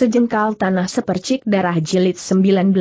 Sejengkal tanah sepercik darah jilid 19.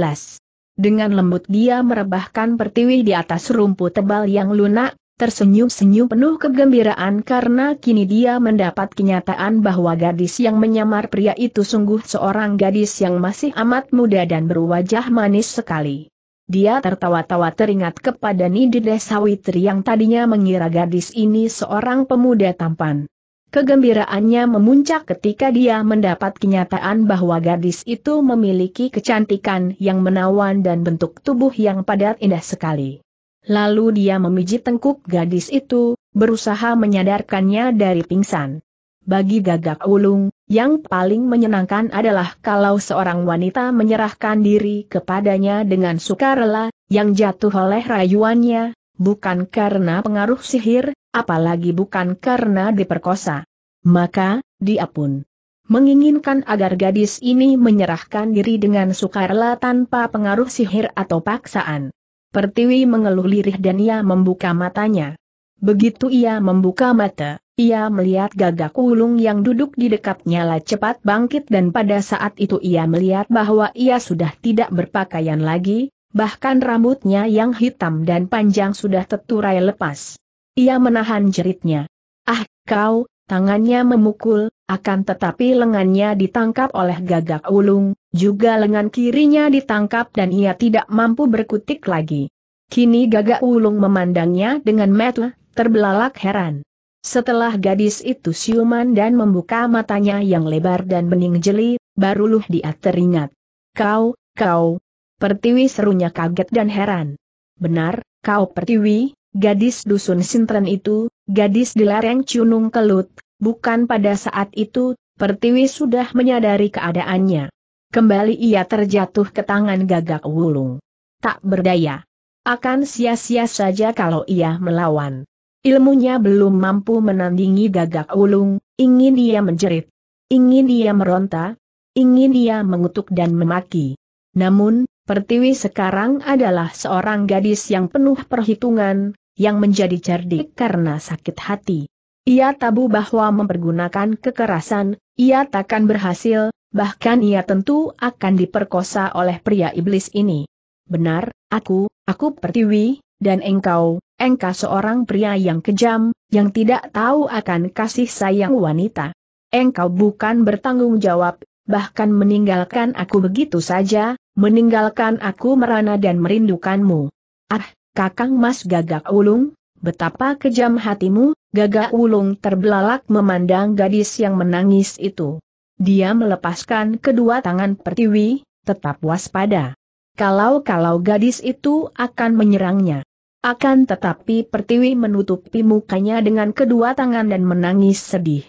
Dengan lembut dia merebahkan pertiwi di atas rumput tebal yang lunak, tersenyum-senyum penuh kegembiraan karena kini dia mendapat kenyataan bahwa gadis yang menyamar pria itu sungguh seorang gadis yang masih amat muda dan berwajah manis sekali. Dia tertawa-tawa teringat kepada Nidide Sawitri yang tadinya mengira gadis ini seorang pemuda tampan. Kegembiraannya memuncak ketika dia mendapat kenyataan bahwa gadis itu memiliki kecantikan yang menawan dan bentuk tubuh yang padat indah sekali. Lalu dia memijit tengkuk gadis itu, berusaha menyadarkannya dari pingsan. Bagi gagak ulung, yang paling menyenangkan adalah kalau seorang wanita menyerahkan diri kepadanya dengan sukarela, yang jatuh oleh rayuannya, bukan karena pengaruh sihir, apalagi bukan karena diperkosa. Maka, dia pun menginginkan agar gadis ini menyerahkan diri dengan sukarela tanpa pengaruh sihir atau paksaan. Pertiwi mengeluh lirih dan ia membuka matanya. Begitu ia membuka mata, ia melihat gagak ulung yang duduk di dekatnya lah cepat bangkit dan pada saat itu ia melihat bahwa ia sudah tidak berpakaian lagi, bahkan rambutnya yang hitam dan panjang sudah teturai lepas. Ia menahan jeritnya. Ah, kau, tangannya memukul, akan tetapi lengannya ditangkap oleh gagak ulung, juga lengan kirinya ditangkap dan ia tidak mampu berkutik lagi. Kini gagak ulung memandangnya dengan metu, terbelalak heran. Setelah gadis itu siuman dan membuka matanya yang lebar dan bening jeli, baruluh dia teringat. Kau, kau. Pertiwi serunya kaget dan heran. Benar, kau Pertiwi, Gadis dusun sintren itu, gadis di lereng Cunung Kelut, bukan pada saat itu, Pertiwi sudah menyadari keadaannya. Kembali ia terjatuh ke tangan gagak wulung. Tak berdaya. Akan sia-sia saja kalau ia melawan. Ilmunya belum mampu menandingi gagak wulung, ingin ia menjerit. Ingin ia meronta, ingin ia mengutuk dan memaki. Namun, Pertiwi sekarang adalah seorang gadis yang penuh perhitungan, yang menjadi cerdik karena sakit hati. Ia tabu bahwa mempergunakan kekerasan, ia takkan berhasil, bahkan ia tentu akan diperkosa oleh pria iblis ini. Benar, aku, aku pertiwi, dan engkau, engkau seorang pria yang kejam, yang tidak tahu akan kasih sayang wanita. Engkau bukan bertanggung jawab, bahkan meninggalkan aku begitu saja, meninggalkan aku merana dan merindukanmu. Ah, Kakang Mas Gagak Ulung, betapa kejam hatimu, Gagak Ulung terbelalak memandang gadis yang menangis itu. Dia melepaskan kedua tangan Pertiwi, tetap waspada. Kalau-kalau gadis itu akan menyerangnya. Akan tetapi Pertiwi menutupi mukanya dengan kedua tangan dan menangis sedih.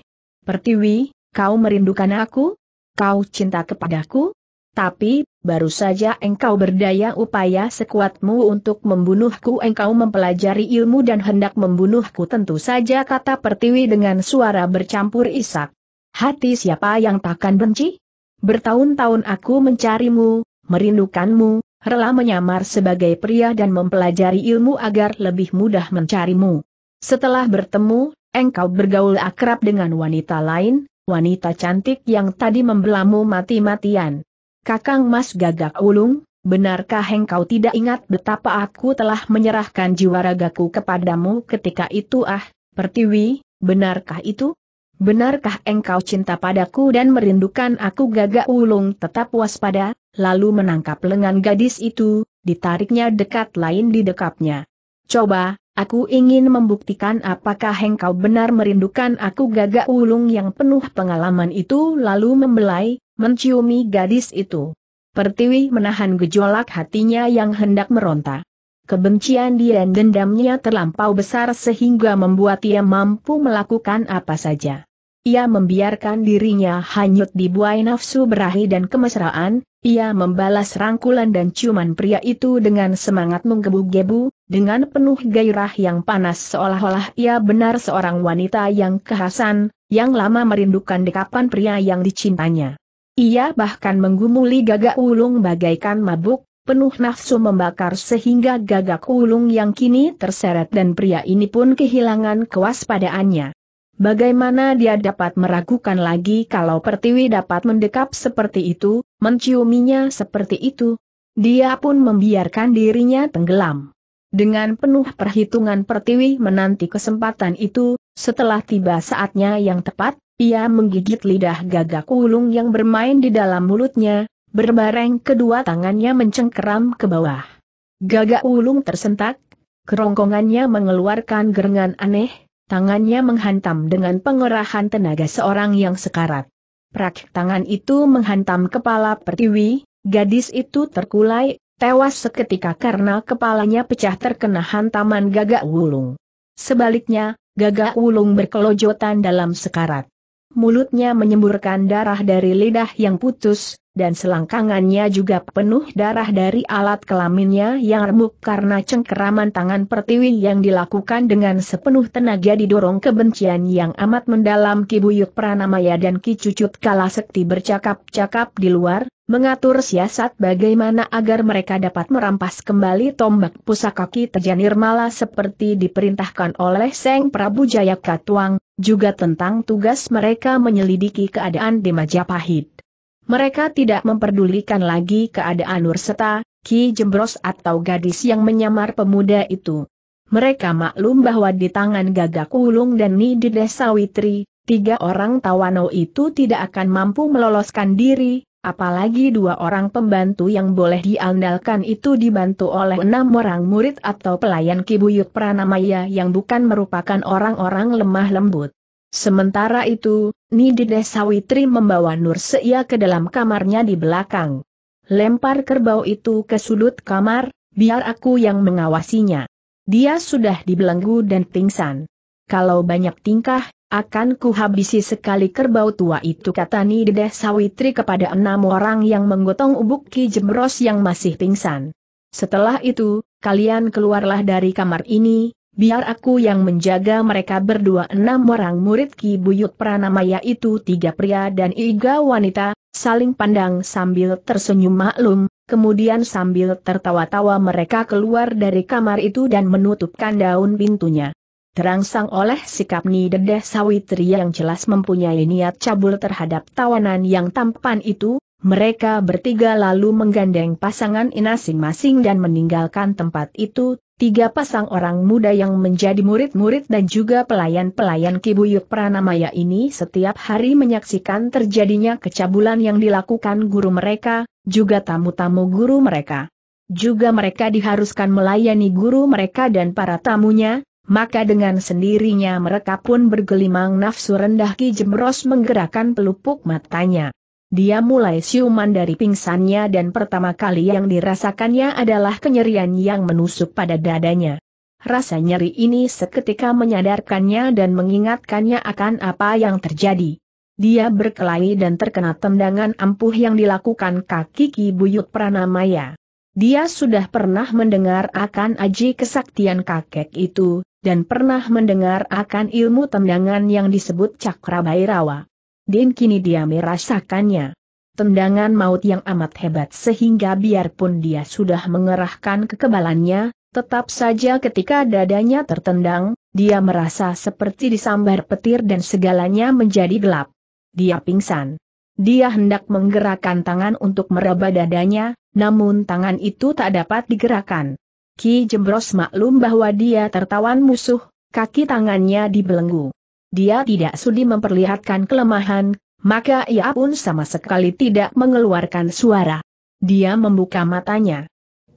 Pertiwi, kau merindukan aku? Kau cinta kepadaku? Tapi baru saja engkau berdaya upaya sekuatmu untuk membunuhku engkau mempelajari ilmu dan hendak membunuhku tentu saja kata Pertiwi dengan suara bercampur isak. Hati siapa yang takkan benci? Bertahun-tahun aku mencarimu, merindukanmu, rela menyamar sebagai pria dan mempelajari ilmu agar lebih mudah mencarimu. Setelah bertemu, engkau bergaul akrab dengan wanita lain, wanita cantik yang tadi membelamu mati-matian. Kakang Mas Gagak Ulung, benarkah engkau tidak ingat betapa aku telah menyerahkan jiwa ragaku kepadamu ketika itu ah, Pertiwi, benarkah itu? Benarkah engkau cinta padaku dan merindukan aku gagak ulung tetap waspada, lalu menangkap lengan gadis itu, ditariknya dekat lain di dekapnya. Coba, Aku ingin membuktikan apakah engkau benar merindukan aku gagak ulung yang penuh pengalaman itu lalu membelai, menciumi gadis itu. Pertiwi menahan gejolak hatinya yang hendak meronta. Kebencian dia dan dendamnya terlampau besar sehingga membuat ia mampu melakukan apa saja. Ia membiarkan dirinya hanyut dibuai nafsu berahi dan kemesraan, ia membalas rangkulan dan ciuman pria itu dengan semangat menggebu-gebu, dengan penuh gairah yang panas seolah-olah ia benar seorang wanita yang kehasan, yang lama merindukan dekapan pria yang dicintanya. Ia bahkan menggumuli gagak ulung bagaikan mabuk, penuh nafsu membakar sehingga gagak ulung yang kini terseret dan pria ini pun kehilangan kewaspadaannya. Bagaimana dia dapat meragukan lagi kalau Pertiwi dapat mendekap seperti itu, menciuminya seperti itu. Dia pun membiarkan dirinya tenggelam. Dengan penuh perhitungan pertiwi menanti kesempatan itu, setelah tiba saatnya yang tepat, ia menggigit lidah gagak ulung yang bermain di dalam mulutnya, berbareng kedua tangannya mencengkeram ke bawah. Gagak ulung tersentak, kerongkongannya mengeluarkan gerengan aneh, tangannya menghantam dengan pengerahan tenaga seorang yang sekarat. Prak tangan itu menghantam kepala Pertiwi, gadis itu terkulai, tewas seketika karena kepalanya pecah terkena hantaman gagak wulung. Sebaliknya, gagak wulung berkelojotan dalam sekarat. Mulutnya menyemburkan darah dari lidah yang putus, dan selangkangannya juga penuh darah dari alat kelaminnya yang remuk karena cengkeraman tangan pertiwi yang dilakukan dengan sepenuh tenaga didorong kebencian yang amat mendalam Kibuyuk Pranamaya dan kicucut Kalasekti bercakap-cakap di luar, mengatur siasat bagaimana agar mereka dapat merampas kembali tombak pusaka Ki Tejanir seperti diperintahkan oleh Seng Prabu Jayakatwang, juga tentang tugas mereka menyelidiki keadaan di Majapahit. Mereka tidak memperdulikan lagi keadaan Nurseta, Ki Jembros atau gadis yang menyamar pemuda itu. Mereka maklum bahwa di tangan gagak ulung dan ni di desa Witri, tiga orang Tawano itu tidak akan mampu meloloskan diri, apalagi dua orang pembantu yang boleh diandalkan itu dibantu oleh enam orang murid atau pelayan Ki Buyuk Pranamaya yang bukan merupakan orang-orang lemah lembut. Sementara itu, Nidide Sawitri membawa Nur Seia ke dalam kamarnya di belakang. Lempar kerbau itu ke sudut kamar, biar aku yang mengawasinya. Dia sudah dibelenggu dan pingsan. Kalau banyak tingkah, akan kuhabisi sekali kerbau tua itu kata Nideh Sawitri kepada enam orang yang menggotong ubuk Ki Jemros yang masih pingsan. Setelah itu, kalian keluarlah dari kamar ini, biar aku yang menjaga mereka berdua enam orang murid Ki Buyut pranamaya itu tiga pria dan tiga wanita, saling pandang sambil tersenyum maklum, kemudian sambil tertawa-tawa mereka keluar dari kamar itu dan menutupkan daun pintunya. Terangsang oleh sikap Ni Dedeh Sawitri yang jelas mempunyai niat cabul terhadap tawanan yang tampan itu, mereka bertiga lalu menggandeng pasangan masing-masing dan meninggalkan tempat itu tiga pasang orang muda yang menjadi murid-murid dan juga pelayan-pelayan Kibuyuk Pranamaya ini setiap hari menyaksikan terjadinya kecabulan yang dilakukan guru mereka, juga tamu-tamu guru mereka. Juga mereka diharuskan melayani guru mereka dan para tamunya, maka dengan sendirinya mereka pun bergelimang nafsu rendah Ki Jemros menggerakkan pelupuk matanya. Dia mulai siuman dari pingsannya dan pertama kali yang dirasakannya adalah kenyerian yang menusuk pada dadanya. Rasa nyeri ini seketika menyadarkannya dan mengingatkannya akan apa yang terjadi. Dia berkelahi dan terkena tendangan ampuh yang dilakukan kaki Ki Buyut Pranamaya. Dia sudah pernah mendengar akan aji kesaktian kakek itu, dan pernah mendengar akan ilmu tendangan yang disebut Cakrabairawa. Din kini dia merasakannya. Tendangan maut yang amat hebat sehingga biarpun dia sudah mengerahkan kekebalannya, tetap saja ketika dadanya tertendang, dia merasa seperti disambar petir dan segalanya menjadi gelap. Dia pingsan. Dia hendak menggerakkan tangan untuk meraba dadanya, namun tangan itu tak dapat digerakkan. Ki Jembros maklum bahwa dia tertawan musuh, kaki tangannya dibelenggu dia tidak sudi memperlihatkan kelemahan, maka ia pun sama sekali tidak mengeluarkan suara. Dia membuka matanya.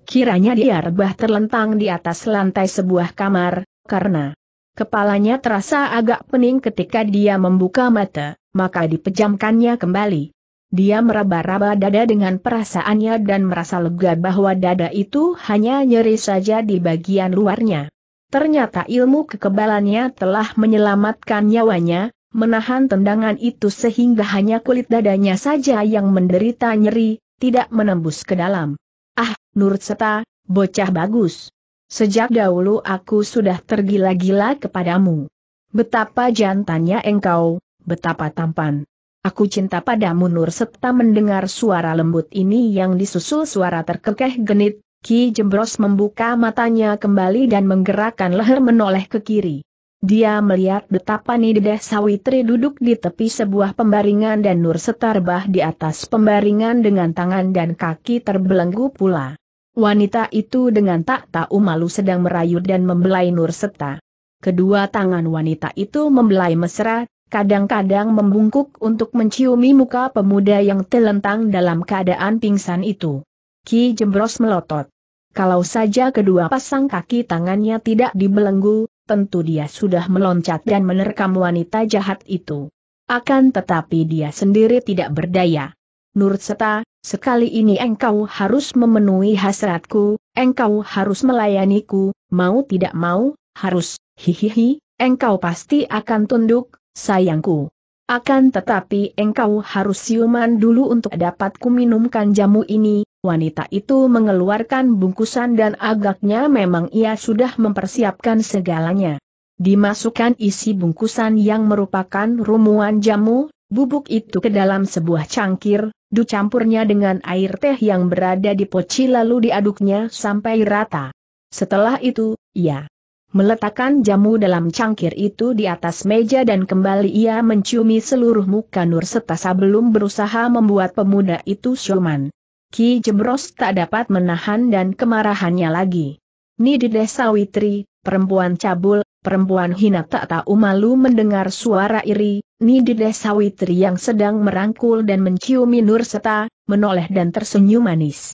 Kiranya dia rebah terlentang di atas lantai sebuah kamar, karena kepalanya terasa agak pening ketika dia membuka mata, maka dipejamkannya kembali. Dia meraba-raba dada dengan perasaannya dan merasa lega bahwa dada itu hanya nyeri saja di bagian luarnya. Ternyata ilmu kekebalannya telah menyelamatkan nyawanya, menahan tendangan itu sehingga hanya kulit dadanya saja yang menderita nyeri, tidak menembus ke dalam. Ah, Nurseta, bocah bagus. Sejak dahulu aku sudah tergila-gila kepadamu. Betapa jantannya engkau, betapa tampan. Aku cinta padamu Nur serta mendengar suara lembut ini yang disusul suara terkekeh genit, Ki Jembros membuka matanya kembali dan menggerakkan leher menoleh ke kiri. Dia melihat betapa Nideh Sawitri duduk di tepi sebuah pembaringan dan Nur Setarbah di atas pembaringan dengan tangan dan kaki terbelenggu pula. Wanita itu dengan tak tahu malu sedang merayu dan membelai Nur Seta. Kedua tangan wanita itu membelai mesra, kadang-kadang membungkuk untuk menciumi muka pemuda yang telentang dalam keadaan pingsan itu. Ki Jembros melotot. Kalau saja kedua pasang kaki tangannya tidak dibelenggu, tentu dia sudah meloncat dan menerkam wanita jahat itu. Akan tetapi dia sendiri tidak berdaya. Nurseta, sekali ini engkau harus memenuhi hasratku, engkau harus melayaniku, mau tidak mau, harus, hihihi, engkau pasti akan tunduk, sayangku. Akan tetapi engkau harus siuman dulu untuk dapat kuminumkan jamu ini, wanita itu mengeluarkan bungkusan dan agaknya memang ia sudah mempersiapkan segalanya. Dimasukkan isi bungkusan yang merupakan rumuan jamu, bubuk itu ke dalam sebuah cangkir, dicampurnya dengan air teh yang berada di poci lalu diaduknya sampai rata. Setelah itu, ia meletakkan jamu dalam cangkir itu di atas meja dan kembali ia menciumi seluruh muka Nur serta sebelum berusaha membuat pemuda itu syoman. Ki Jembros tak dapat menahan dan kemarahannya lagi. Ni di desa Witri, perempuan cabul, perempuan hina tak tahu malu mendengar suara iri, ni di desa Witri yang sedang merangkul dan menciumi Nur Seta, menoleh dan tersenyum manis.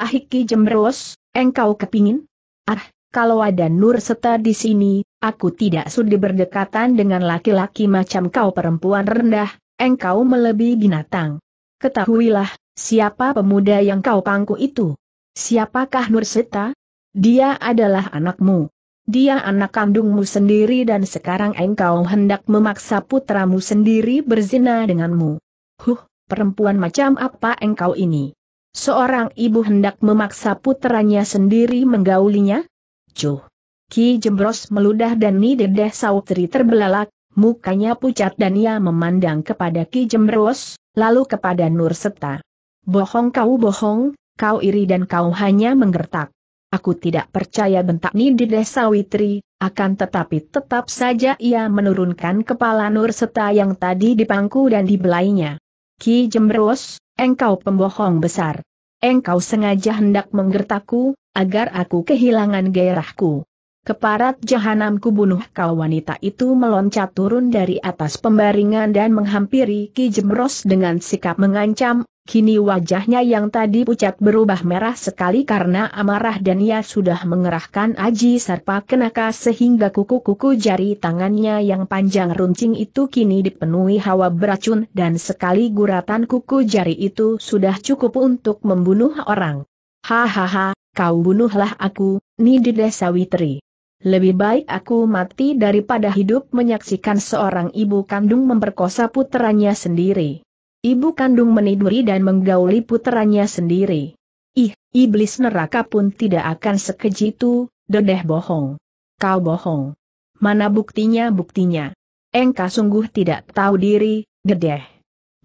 Ah, Ki Jembros, engkau kepingin? Ah, kalau ada Nur Seta di sini, aku tidak sudi berdekatan dengan laki-laki macam kau perempuan rendah, engkau melebihi binatang. Ketahuilah, Siapa pemuda yang kau pangku itu? Siapakah Nurseta? Dia adalah anakmu. Dia anak kandungmu sendiri dan sekarang engkau hendak memaksa putramu sendiri berzina denganmu. Huh, perempuan macam apa engkau ini? Seorang ibu hendak memaksa putranya sendiri menggaulinya? Cuh! Ki Jembros meludah dan Ni Dedeh Sautri terbelalak, mukanya pucat dan ia memandang kepada Ki Jembros, lalu kepada Nurseta. Bohong kau bohong, kau iri dan kau hanya menggertak. Aku tidak percaya bentak ni di desa Witri, akan tetapi tetap saja ia menurunkan kepala Nur Seta yang tadi dipangku dan dibelainya. Ki Jemros, engkau pembohong besar. Engkau sengaja hendak menggertakku, agar aku kehilangan gairahku. Keparat jahanamku bunuh kau wanita itu meloncat turun dari atas pembaringan dan menghampiri Ki Jemros dengan sikap mengancam, Kini wajahnya yang tadi pucat berubah merah sekali karena amarah dan ia sudah mengerahkan aji serpa kenaka sehingga kuku-kuku jari tangannya yang panjang runcing itu kini dipenuhi hawa beracun dan sekali guratan kuku jari itu sudah cukup untuk membunuh orang. Hahaha, kau bunuhlah aku, Desa Sawitri. Lebih baik aku mati daripada hidup menyaksikan seorang ibu kandung memperkosa putranya sendiri. Ibu kandung meniduri dan menggauli puteranya sendiri. Ih, iblis neraka pun tidak akan sekeji itu, dedeh bohong. Kau bohong. Mana buktinya buktinya? Engkau sungguh tidak tahu diri, dedeh.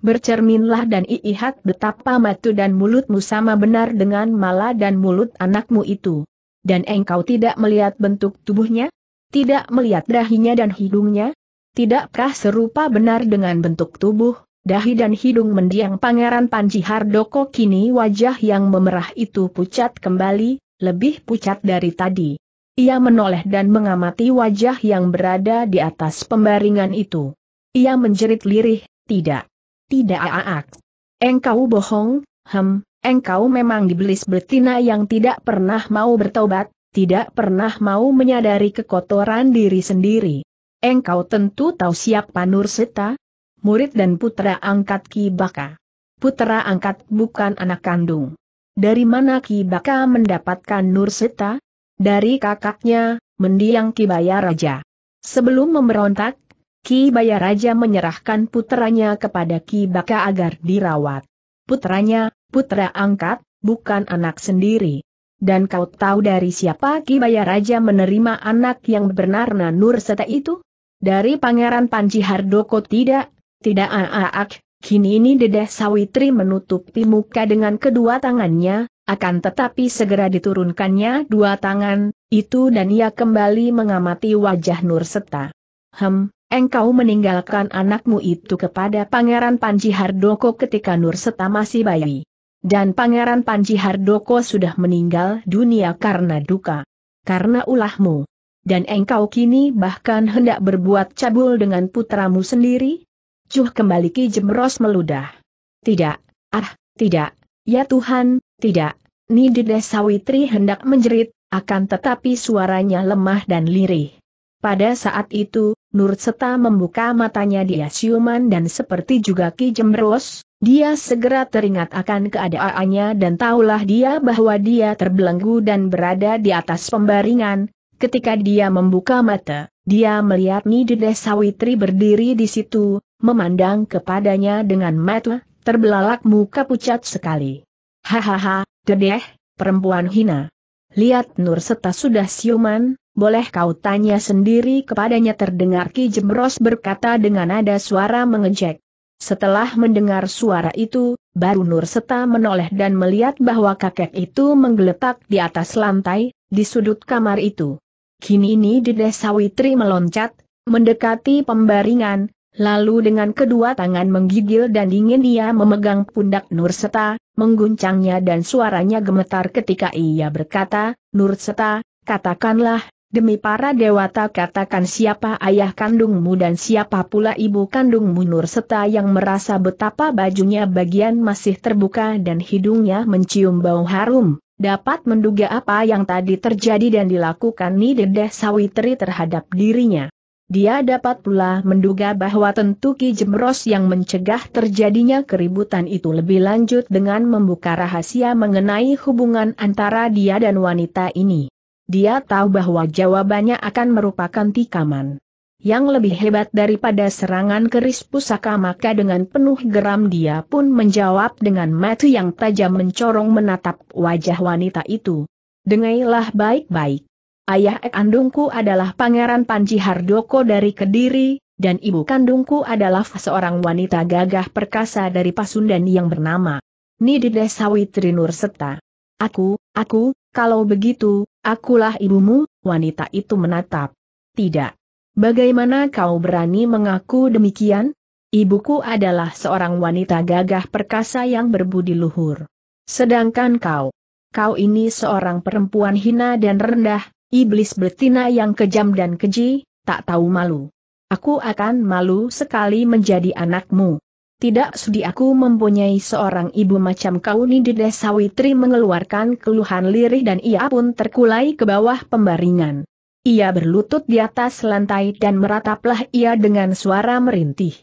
Bercerminlah dan iihat betapa matu dan mulutmu sama benar dengan mala dan mulut anakmu itu. Dan engkau tidak melihat bentuk tubuhnya? Tidak melihat dahinya dan hidungnya? Tidakkah serupa benar dengan bentuk tubuh, Dahi dan hidung mendiang Pangeran Panji Hardoko kini wajah yang memerah itu pucat kembali, lebih pucat dari tadi. Ia menoleh dan mengamati wajah yang berada di atas pembaringan itu. Ia menjerit lirih, tidak. Tidak aak. Engkau bohong, hem, engkau memang dibelis betina yang tidak pernah mau bertobat, tidak pernah mau menyadari kekotoran diri sendiri. Engkau tentu tahu siapa Nurseta, murid dan putra angkat Ki Baka. Putra angkat bukan anak kandung. Dari mana Ki Baka mendapatkan Nur Nurseta? Dari kakaknya, mendiang Ki Bayaraja. Sebelum memberontak, Ki Bayaraja menyerahkan putranya kepada Ki Baka agar dirawat. Putranya, putra angkat, bukan anak sendiri. Dan kau tahu dari siapa Ki Bayaraja menerima anak yang bernarna Nurseta itu? Dari Pangeran Panji Hardoko tidak, tidak aak, ah, ah, ah. kini ini Dedeh Sawitri menutupi muka dengan kedua tangannya, akan tetapi segera diturunkannya dua tangan, itu dan ia kembali mengamati wajah Nur Seta. Hem, engkau meninggalkan anakmu itu kepada Pangeran Panji Hardoko ketika Nur Seta masih bayi. Dan Pangeran Panji Hardoko sudah meninggal dunia karena duka. Karena ulahmu. Dan engkau kini bahkan hendak berbuat cabul dengan putramu sendiri? Cuh kembali Ki Jemros meludah. Tidak, ah, tidak, ya Tuhan, tidak. Nidide Sawitri hendak menjerit, akan tetapi suaranya lemah dan lirih. Pada saat itu, Nur Seta membuka matanya dia siuman dan seperti juga Ki Jemros, dia segera teringat akan keadaannya dan tahulah dia bahwa dia terbelenggu dan berada di atas pembaringan, ketika dia membuka mata. Dia melihat Nidide Sawitri berdiri di situ, memandang kepadanya dengan mata, terbelalak muka pucat sekali. Hahaha, dedeh, perempuan hina. Lihat Nur Seta sudah siuman, boleh kau tanya sendiri kepadanya terdengar Ki Jemros berkata dengan nada suara mengejek. Setelah mendengar suara itu, baru Nur Seta menoleh dan melihat bahwa kakek itu menggeletak di atas lantai, di sudut kamar itu. Kini ini di Desa Witri meloncat, mendekati pembaringan, lalu dengan kedua tangan menggigil dan dingin ia memegang pundak Nurseta, mengguncangnya dan suaranya gemetar ketika ia berkata, Nurseta, katakanlah, demi para dewata katakan siapa ayah kandungmu dan siapa pula ibu kandungmu Nurseta yang merasa betapa bajunya bagian masih terbuka dan hidungnya mencium bau harum dapat menduga apa yang tadi terjadi dan dilakukan Nidedeh Sawitri terhadap dirinya. Dia dapat pula menduga bahwa tentu Ki Jemros yang mencegah terjadinya keributan itu lebih lanjut dengan membuka rahasia mengenai hubungan antara dia dan wanita ini. Dia tahu bahwa jawabannya akan merupakan tikaman yang lebih hebat daripada serangan keris pusaka maka dengan penuh geram dia pun menjawab dengan mata yang tajam mencorong menatap wajah wanita itu. Dengailah baik-baik. Ayah kandungku adalah Pangeran Panji Hardoko dari Kediri, dan ibu kandungku adalah seorang wanita gagah perkasa dari Pasundan yang bernama Nididesawi Trinur Nurseta. Aku, aku, kalau begitu, akulah ibumu, wanita itu menatap. Tidak. Bagaimana kau berani mengaku demikian? Ibuku adalah seorang wanita gagah perkasa yang berbudi luhur. Sedangkan kau, kau ini seorang perempuan hina dan rendah, iblis betina yang kejam dan keji, tak tahu malu. Aku akan malu sekali menjadi anakmu. Tidak sudi aku mempunyai seorang ibu macam kau ini di desa Witri mengeluarkan keluhan lirih dan ia pun terkulai ke bawah pembaringan. Ia berlutut di atas lantai dan merataplah ia dengan suara merintih.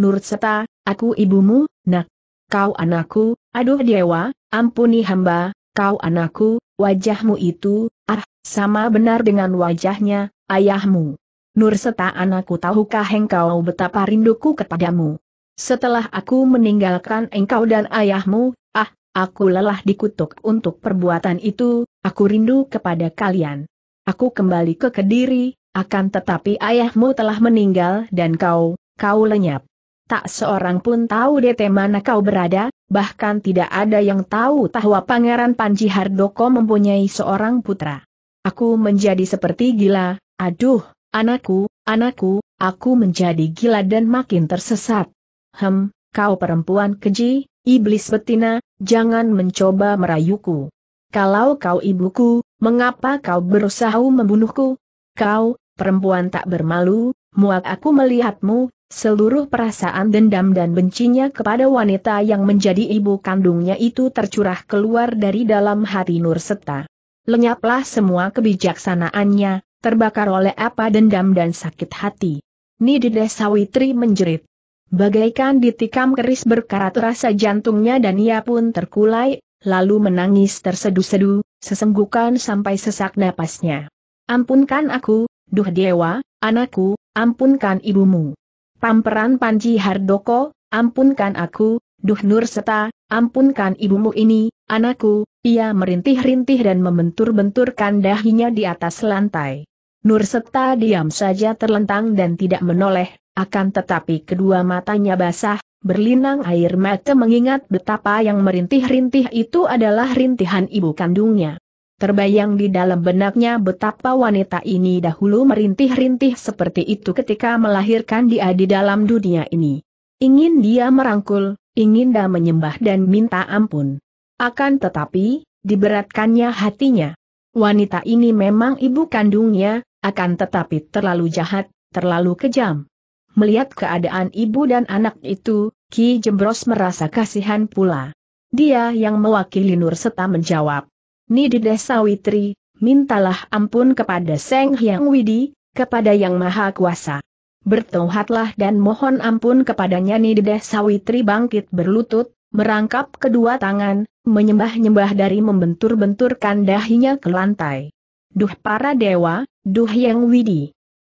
Nurseta, aku ibumu, nak. Kau anakku, aduh dewa, ampuni hamba, kau anakku, wajahmu itu, ah, sama benar dengan wajahnya, ayahmu. Nurseta, anakku tahukah engkau betapa rinduku kepadamu. Setelah aku meninggalkan engkau dan ayahmu, ah, aku lelah dikutuk untuk perbuatan itu, aku rindu kepada kalian. Aku kembali ke Kediri, akan tetapi ayahmu telah meninggal dan kau, kau lenyap. Tak seorang pun tahu dete mana kau berada, bahkan tidak ada yang tahu bahwa Pangeran Panji Hardoko mempunyai seorang putra. Aku menjadi seperti gila, aduh, anakku, anakku, aku menjadi gila dan makin tersesat. Hem, kau perempuan keji, iblis betina, jangan mencoba merayuku kalau kau ibuku, mengapa kau berusaha membunuhku? Kau, perempuan tak bermalu, muak aku melihatmu, seluruh perasaan dendam dan bencinya kepada wanita yang menjadi ibu kandungnya itu tercurah keluar dari dalam hati Nur Seta. Lenyaplah semua kebijaksanaannya, terbakar oleh apa dendam dan sakit hati. Nidida Sawitri menjerit. Bagaikan ditikam keris berkarat rasa jantungnya dan ia pun terkulai, lalu menangis tersedu-sedu, sesenggukan sampai sesak napasnya. Ampunkan aku, duh dewa, anakku, ampunkan ibumu. Pamperan Panji Hardoko, ampunkan aku, duh Nur Seta, ampunkan ibumu ini, anakku, ia merintih-rintih dan membentur-benturkan dahinya di atas lantai. Nur Seta diam saja terlentang dan tidak menoleh, akan tetapi kedua matanya basah, Berlinang air mata mengingat betapa yang merintih-rintih itu adalah rintihan ibu kandungnya. Terbayang di dalam benaknya betapa wanita ini dahulu merintih-rintih seperti itu ketika melahirkan dia di dalam dunia ini. Ingin dia merangkul, ingin dia menyembah dan minta ampun. Akan tetapi, diberatkannya hatinya. Wanita ini memang ibu kandungnya, akan tetapi terlalu jahat, terlalu kejam. Melihat keadaan ibu dan anak itu, Ki Jembros merasa kasihan pula. Dia yang mewakili Nur Seta menjawab. desa Sawitri, mintalah ampun kepada Seng Hyang Widi, kepada Yang Maha Kuasa. Bertauhatlah dan mohon ampun kepadanya desa Sawitri bangkit berlutut, merangkap kedua tangan, menyembah-nyembah dari membentur-benturkan dahinya ke lantai. Duh para dewa, duh Yang Widi.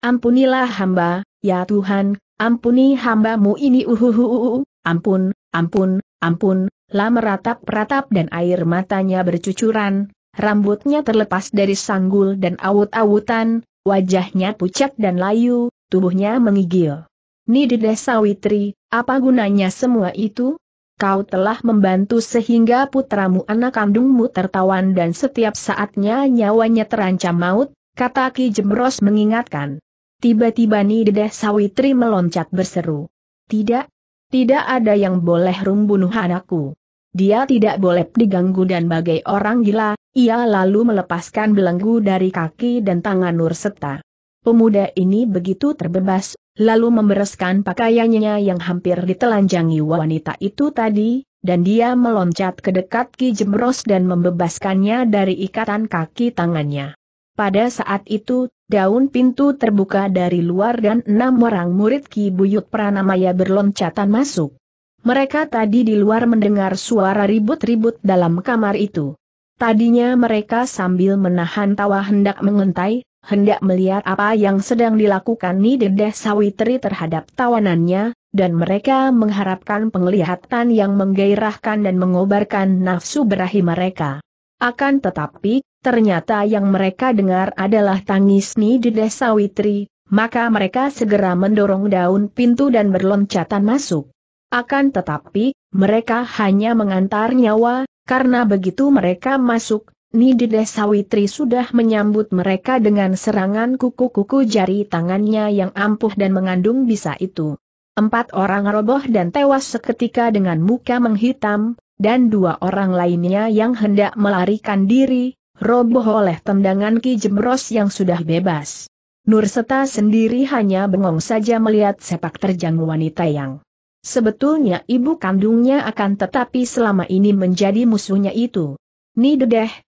Ampunilah hamba, Ya Tuhan, ampuni hambamu ini uhuhuhu, ampun, ampun, ampun, lah meratap-ratap dan air matanya bercucuran, rambutnya terlepas dari sanggul dan awut-awutan, wajahnya pucat dan layu, tubuhnya mengigil. desa witri, apa gunanya semua itu? Kau telah membantu sehingga putramu anak kandungmu tertawan dan setiap saatnya nyawanya terancam maut, kata Ki Jemros mengingatkan. Tiba-tiba Nidedah Sawitri meloncat berseru. Tidak, tidak ada yang boleh rumbunuh anakku. Dia tidak boleh diganggu dan bagai orang gila, ia lalu melepaskan belenggu dari kaki dan tangan Nur Seta. Pemuda ini begitu terbebas, lalu membereskan pakaiannya yang hampir ditelanjangi wanita itu tadi, dan dia meloncat ke dekat Ki Jemros dan membebaskannya dari ikatan kaki tangannya. Pada saat itu daun pintu terbuka dari luar dan enam orang murid Ki Buyut Pranamaya berloncatan masuk. Mereka tadi di luar mendengar suara ribut-ribut dalam kamar itu. Tadinya mereka sambil menahan tawa hendak mengentai, hendak melihat apa yang sedang dilakukan Nidedeh Sawitri terhadap tawanannya, dan mereka mengharapkan penglihatan yang menggairahkan dan mengobarkan nafsu berahi mereka. Akan tetapi, ternyata yang mereka dengar adalah tangis desa Sawitri, maka mereka segera mendorong daun pintu dan berloncatan masuk. Akan tetapi, mereka hanya mengantar nyawa, karena begitu mereka masuk, desa Sawitri sudah menyambut mereka dengan serangan kuku-kuku jari tangannya yang ampuh dan mengandung bisa itu. Empat orang roboh dan tewas seketika dengan muka menghitam, dan dua orang lainnya yang hendak melarikan diri, roboh oleh tendangan Ki Jemros yang sudah bebas. Nurseta sendiri hanya bengong saja melihat sepak terjang wanita yang sebetulnya ibu kandungnya akan tetapi selama ini menjadi musuhnya itu. Ni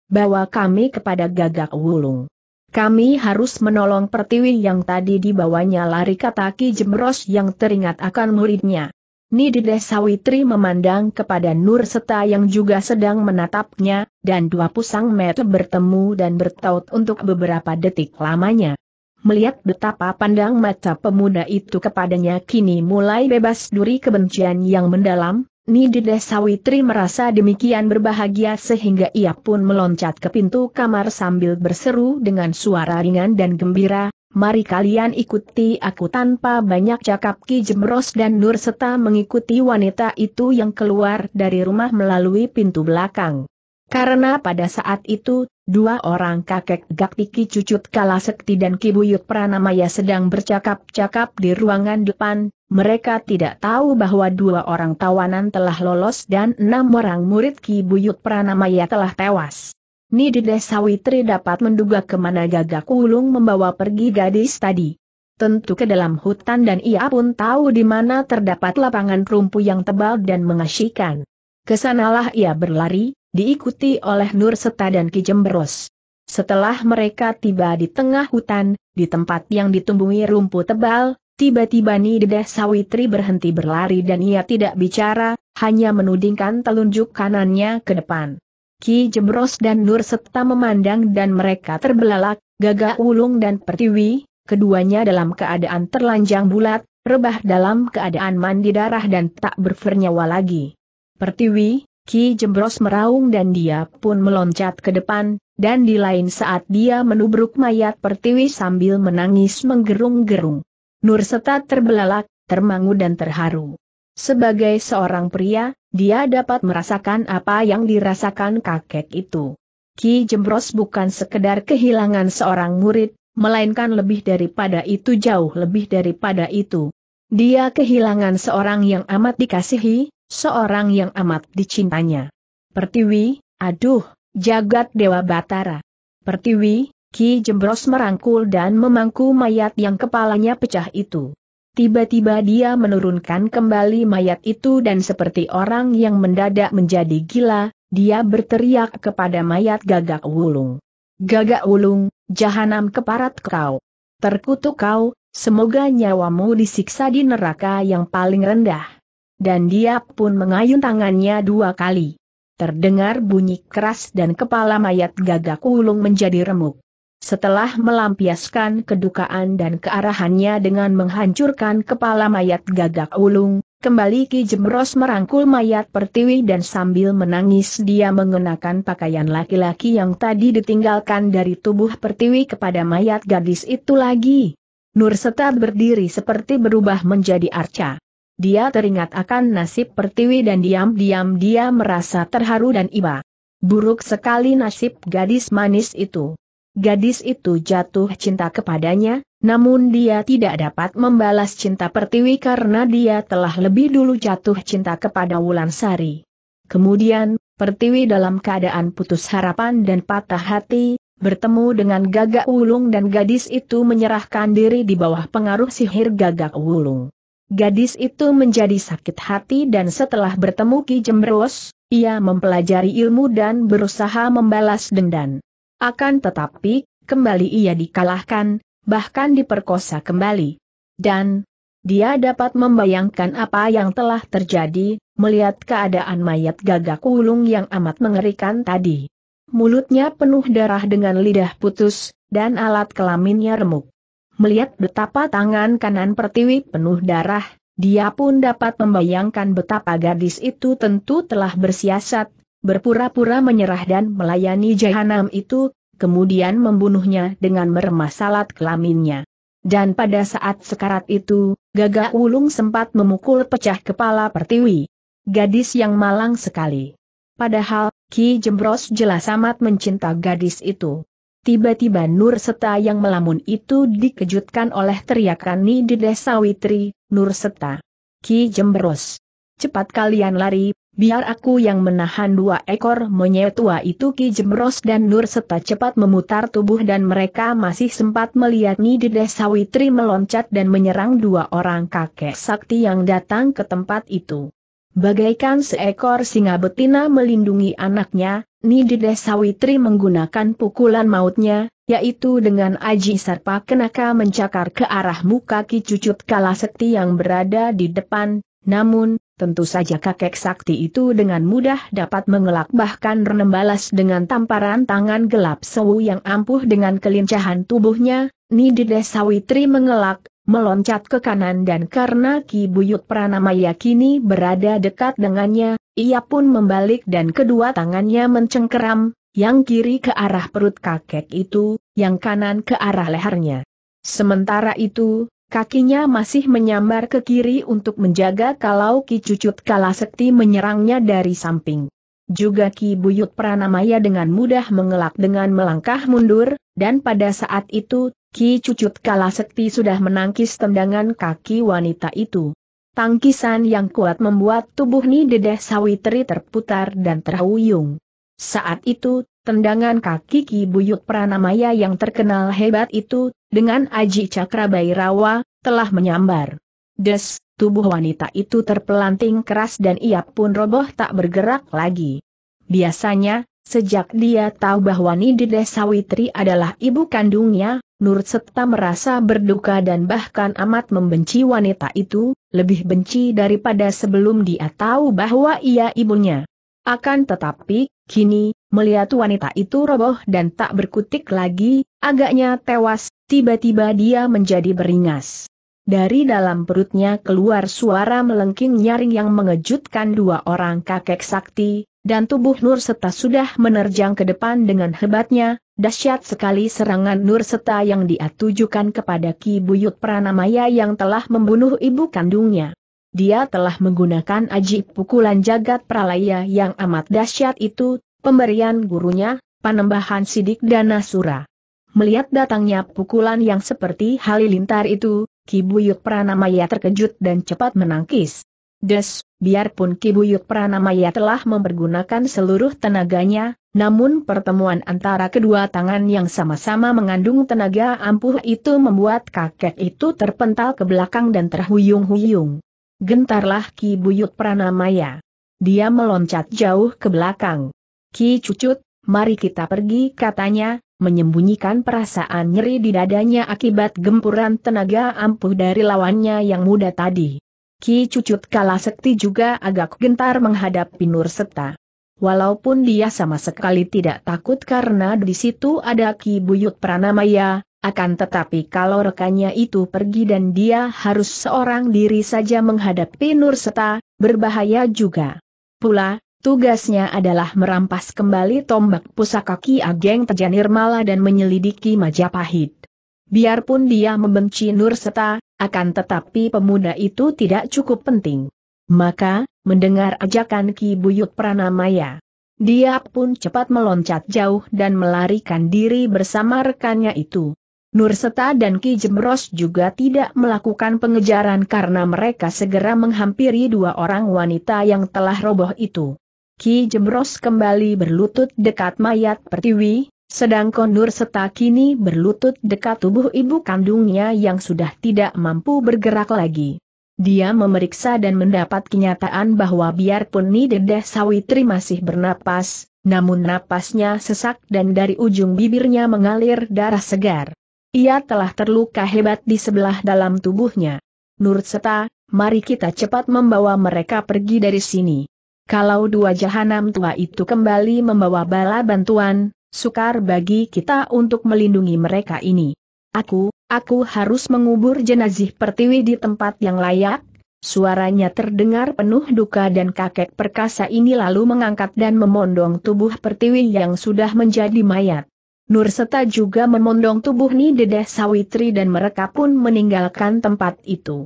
bawa kami kepada gagak wulung. Kami harus menolong pertiwi yang tadi dibawanya lari kata Ki Jemros yang teringat akan muridnya. Nidida Sawitri memandang kepada Nur Seta yang juga sedang menatapnya, dan dua pusang mata bertemu dan bertaut untuk beberapa detik lamanya. Melihat betapa pandang mata pemuda itu kepadanya kini mulai bebas duri kebencian yang mendalam, Nidida Sawitri merasa demikian berbahagia sehingga ia pun meloncat ke pintu kamar sambil berseru dengan suara ringan dan gembira, mari kalian ikuti aku tanpa banyak cakap Ki Jemros dan Nur serta mengikuti wanita itu yang keluar dari rumah melalui pintu belakang. Karena pada saat itu, dua orang kakek Ki Cucut Kalasekti dan Ki Buyut Pranamaya sedang bercakap-cakap di ruangan depan, mereka tidak tahu bahwa dua orang tawanan telah lolos dan enam orang murid Ki Buyut Pranamaya telah tewas. Desa Sawitri dapat menduga kemana gagak ulung membawa pergi gadis tadi. Tentu ke dalam hutan dan ia pun tahu di mana terdapat lapangan rumpu yang tebal dan mengasyikan. Kesanalah ia berlari, diikuti oleh Nur Seta dan Ki Jemberos. Setelah mereka tiba di tengah hutan, di tempat yang ditumbuhi rumput tebal, tiba-tiba Nidida Sawitri berhenti berlari dan ia tidak bicara, hanya menudingkan telunjuk kanannya ke depan. Ki Jebros dan Nur serta memandang dan mereka terbelalak, gagah ulung dan pertiwi, keduanya dalam keadaan terlanjang bulat, rebah dalam keadaan mandi darah dan tak bernyawa lagi. Pertiwi, Ki Jebros meraung dan dia pun meloncat ke depan, dan di lain saat dia menubruk mayat pertiwi sambil menangis menggerung-gerung. Nur serta terbelalak, termangu dan terharu. Sebagai seorang pria, dia dapat merasakan apa yang dirasakan kakek itu. Ki Jembros bukan sekedar kehilangan seorang murid, melainkan lebih daripada itu jauh lebih daripada itu. Dia kehilangan seorang yang amat dikasihi, seorang yang amat dicintanya. Pertiwi, aduh, jagat Dewa Batara. Pertiwi, Ki Jembros merangkul dan memangku mayat yang kepalanya pecah itu. Tiba-tiba dia menurunkan kembali mayat itu dan seperti orang yang mendadak menjadi gila, dia berteriak kepada mayat gagak wulung. Gagak wulung, jahanam keparat kau. Terkutuk kau, semoga nyawamu disiksa di neraka yang paling rendah. Dan dia pun mengayun tangannya dua kali. Terdengar bunyi keras dan kepala mayat gagak wulung menjadi remuk. Setelah melampiaskan kedukaan dan kearahannya dengan menghancurkan kepala mayat gagak ulung, kembali Ki Jemros merangkul mayat pertiwi dan sambil menangis dia mengenakan pakaian laki-laki yang tadi ditinggalkan dari tubuh pertiwi kepada mayat gadis itu lagi. Nur Seta berdiri seperti berubah menjadi arca. Dia teringat akan nasib pertiwi dan diam-diam dia merasa terharu dan iba. Buruk sekali nasib gadis manis itu. Gadis itu jatuh cinta kepadanya, namun dia tidak dapat membalas cinta Pertiwi karena dia telah lebih dulu jatuh cinta kepada Wulan Sari. Kemudian, Pertiwi dalam keadaan putus harapan dan patah hati, bertemu dengan Gagak Wulung dan gadis itu menyerahkan diri di bawah pengaruh sihir Gagak Wulung. Gadis itu menjadi sakit hati dan setelah bertemu Ki Jembros, ia mempelajari ilmu dan berusaha membalas dendam. Akan tetapi, kembali ia dikalahkan, bahkan diperkosa kembali. Dan, dia dapat membayangkan apa yang telah terjadi, melihat keadaan mayat gagak ulung yang amat mengerikan tadi. Mulutnya penuh darah dengan lidah putus, dan alat kelaminnya remuk. Melihat betapa tangan kanan pertiwi penuh darah, dia pun dapat membayangkan betapa gadis itu tentu telah bersiasat, berpura-pura menyerah dan melayani jahanam itu, kemudian membunuhnya dengan meremas alat kelaminnya. Dan pada saat sekarat itu, gagak wulung sempat memukul pecah kepala pertiwi. Gadis yang malang sekali. Padahal, Ki Jembros jelas amat mencinta gadis itu. Tiba-tiba Nur Seta yang melamun itu dikejutkan oleh teriakan Ni di desa Witri, Nur Seta. Ki Jembros. Cepat kalian lari, Biar aku yang menahan dua ekor monyet tua itu Ki Jemros dan Nur serta cepat memutar tubuh dan mereka masih sempat melihat Nidida Sawitri meloncat dan menyerang dua orang kakek sakti yang datang ke tempat itu. Bagaikan seekor singa betina melindungi anaknya, Nidida Sawitri menggunakan pukulan mautnya, yaitu dengan Aji Sarpa Kenaka mencakar ke arah muka Ki Cucut Kalasekti yang berada di depan, namun, Tentu saja kakek sakti itu dengan mudah dapat mengelak bahkan Renem dengan tamparan tangan gelap sewu yang ampuh dengan kelincahan tubuhnya, Nidide Sawitri mengelak, meloncat ke kanan dan karena Ki Buyut Pranamaya kini berada dekat dengannya, ia pun membalik dan kedua tangannya mencengkeram, yang kiri ke arah perut kakek itu, yang kanan ke arah lehernya. Sementara itu, Kakinya masih menyambar ke kiri untuk menjaga kalau Ki Cucut Kalasekti menyerangnya dari samping. Juga Ki Buyut Pranamaya dengan mudah mengelak dengan melangkah mundur, dan pada saat itu, Ki Cucut Kalasekti sudah menangkis tendangan kaki wanita itu. Tangkisan yang kuat membuat tubuh Ni Dedeh Sawitri terputar dan terhuyung. Saat itu, tendangan kaki Ki Buyut Pranamaya yang terkenal hebat itu dengan Aji Cakrabairawa, telah menyambar. Des, tubuh wanita itu terpelanting keras dan ia pun roboh tak bergerak lagi. Biasanya, sejak dia tahu bahwa Desa Sawitri adalah ibu kandungnya, Nur Setta merasa berduka dan bahkan amat membenci wanita itu, lebih benci daripada sebelum dia tahu bahwa ia ibunya. Akan tetapi, kini, melihat wanita itu roboh dan tak berkutik lagi, agaknya tewas, tiba-tiba dia menjadi beringas. Dari dalam perutnya keluar suara melengking nyaring yang mengejutkan dua orang kakek sakti, dan tubuh Nur Seta sudah menerjang ke depan dengan hebatnya, dahsyat sekali serangan Nur Seta yang diatujukan kepada Ki Buyut Pranamaya yang telah membunuh ibu kandungnya. Dia telah menggunakan aji pukulan jagat pralaya yang amat dahsyat itu, pemberian gurunya, panembahan sidik dan nasura. Melihat datangnya pukulan yang seperti halilintar itu, Kibuyuk Pranamaya terkejut dan cepat menangkis. Des, biarpun Kibuyuk Pranamaya telah mempergunakan seluruh tenaganya, namun pertemuan antara kedua tangan yang sama-sama mengandung tenaga ampuh itu membuat kakek itu terpental ke belakang dan terhuyung-huyung. Gentarlah Ki Buyut Pranamaya. Dia meloncat jauh ke belakang. Ki Cucut, mari kita pergi katanya, menyembunyikan perasaan nyeri di dadanya akibat gempuran tenaga ampuh dari lawannya yang muda tadi. Ki Cucut Kalasekti juga agak gentar menghadapi Nur Seta. Walaupun dia sama sekali tidak takut karena di situ ada Ki Buyut Pranamaya, akan tetapi kalau rekannya itu pergi dan dia harus seorang diri saja menghadapi Nur Seta, berbahaya juga. Pula, Tugasnya adalah merampas kembali tombak pusaka Ki Ageng Tejanir dan menyelidiki Majapahit. Biarpun dia membenci Nurseta, akan tetapi pemuda itu tidak cukup penting. Maka, mendengar ajakan Ki Buyut Pranamaya, dia pun cepat meloncat jauh dan melarikan diri bersama rekannya itu. Nurseta dan Ki Jemros juga tidak melakukan pengejaran karena mereka segera menghampiri dua orang wanita yang telah roboh itu. Ki Jemros kembali berlutut dekat mayat Pertiwi, sedang Konur Seta kini berlutut dekat tubuh ibu kandungnya yang sudah tidak mampu bergerak lagi. Dia memeriksa dan mendapat kenyataan bahwa biarpun Nidedeh Sawitri masih bernapas, namun napasnya sesak dan dari ujung bibirnya mengalir darah segar. Ia telah terluka hebat di sebelah dalam tubuhnya. Nur Seta, mari kita cepat membawa mereka pergi dari sini. Kalau dua jahanam tua itu kembali membawa bala bantuan, sukar bagi kita untuk melindungi mereka ini. Aku, aku harus mengubur jenazah pertiwi di tempat yang layak. Suaranya terdengar penuh duka dan kakek perkasa ini lalu mengangkat dan memondong tubuh pertiwi yang sudah menjadi mayat. Nurseta juga memondong tubuh Ni Sawitri dan mereka pun meninggalkan tempat itu.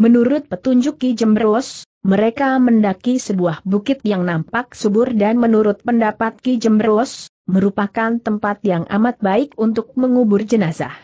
Menurut petunjuk Ki Jemberos, mereka mendaki sebuah bukit yang nampak subur dan menurut pendapat Ki Jemberos, merupakan tempat yang amat baik untuk mengubur jenazah.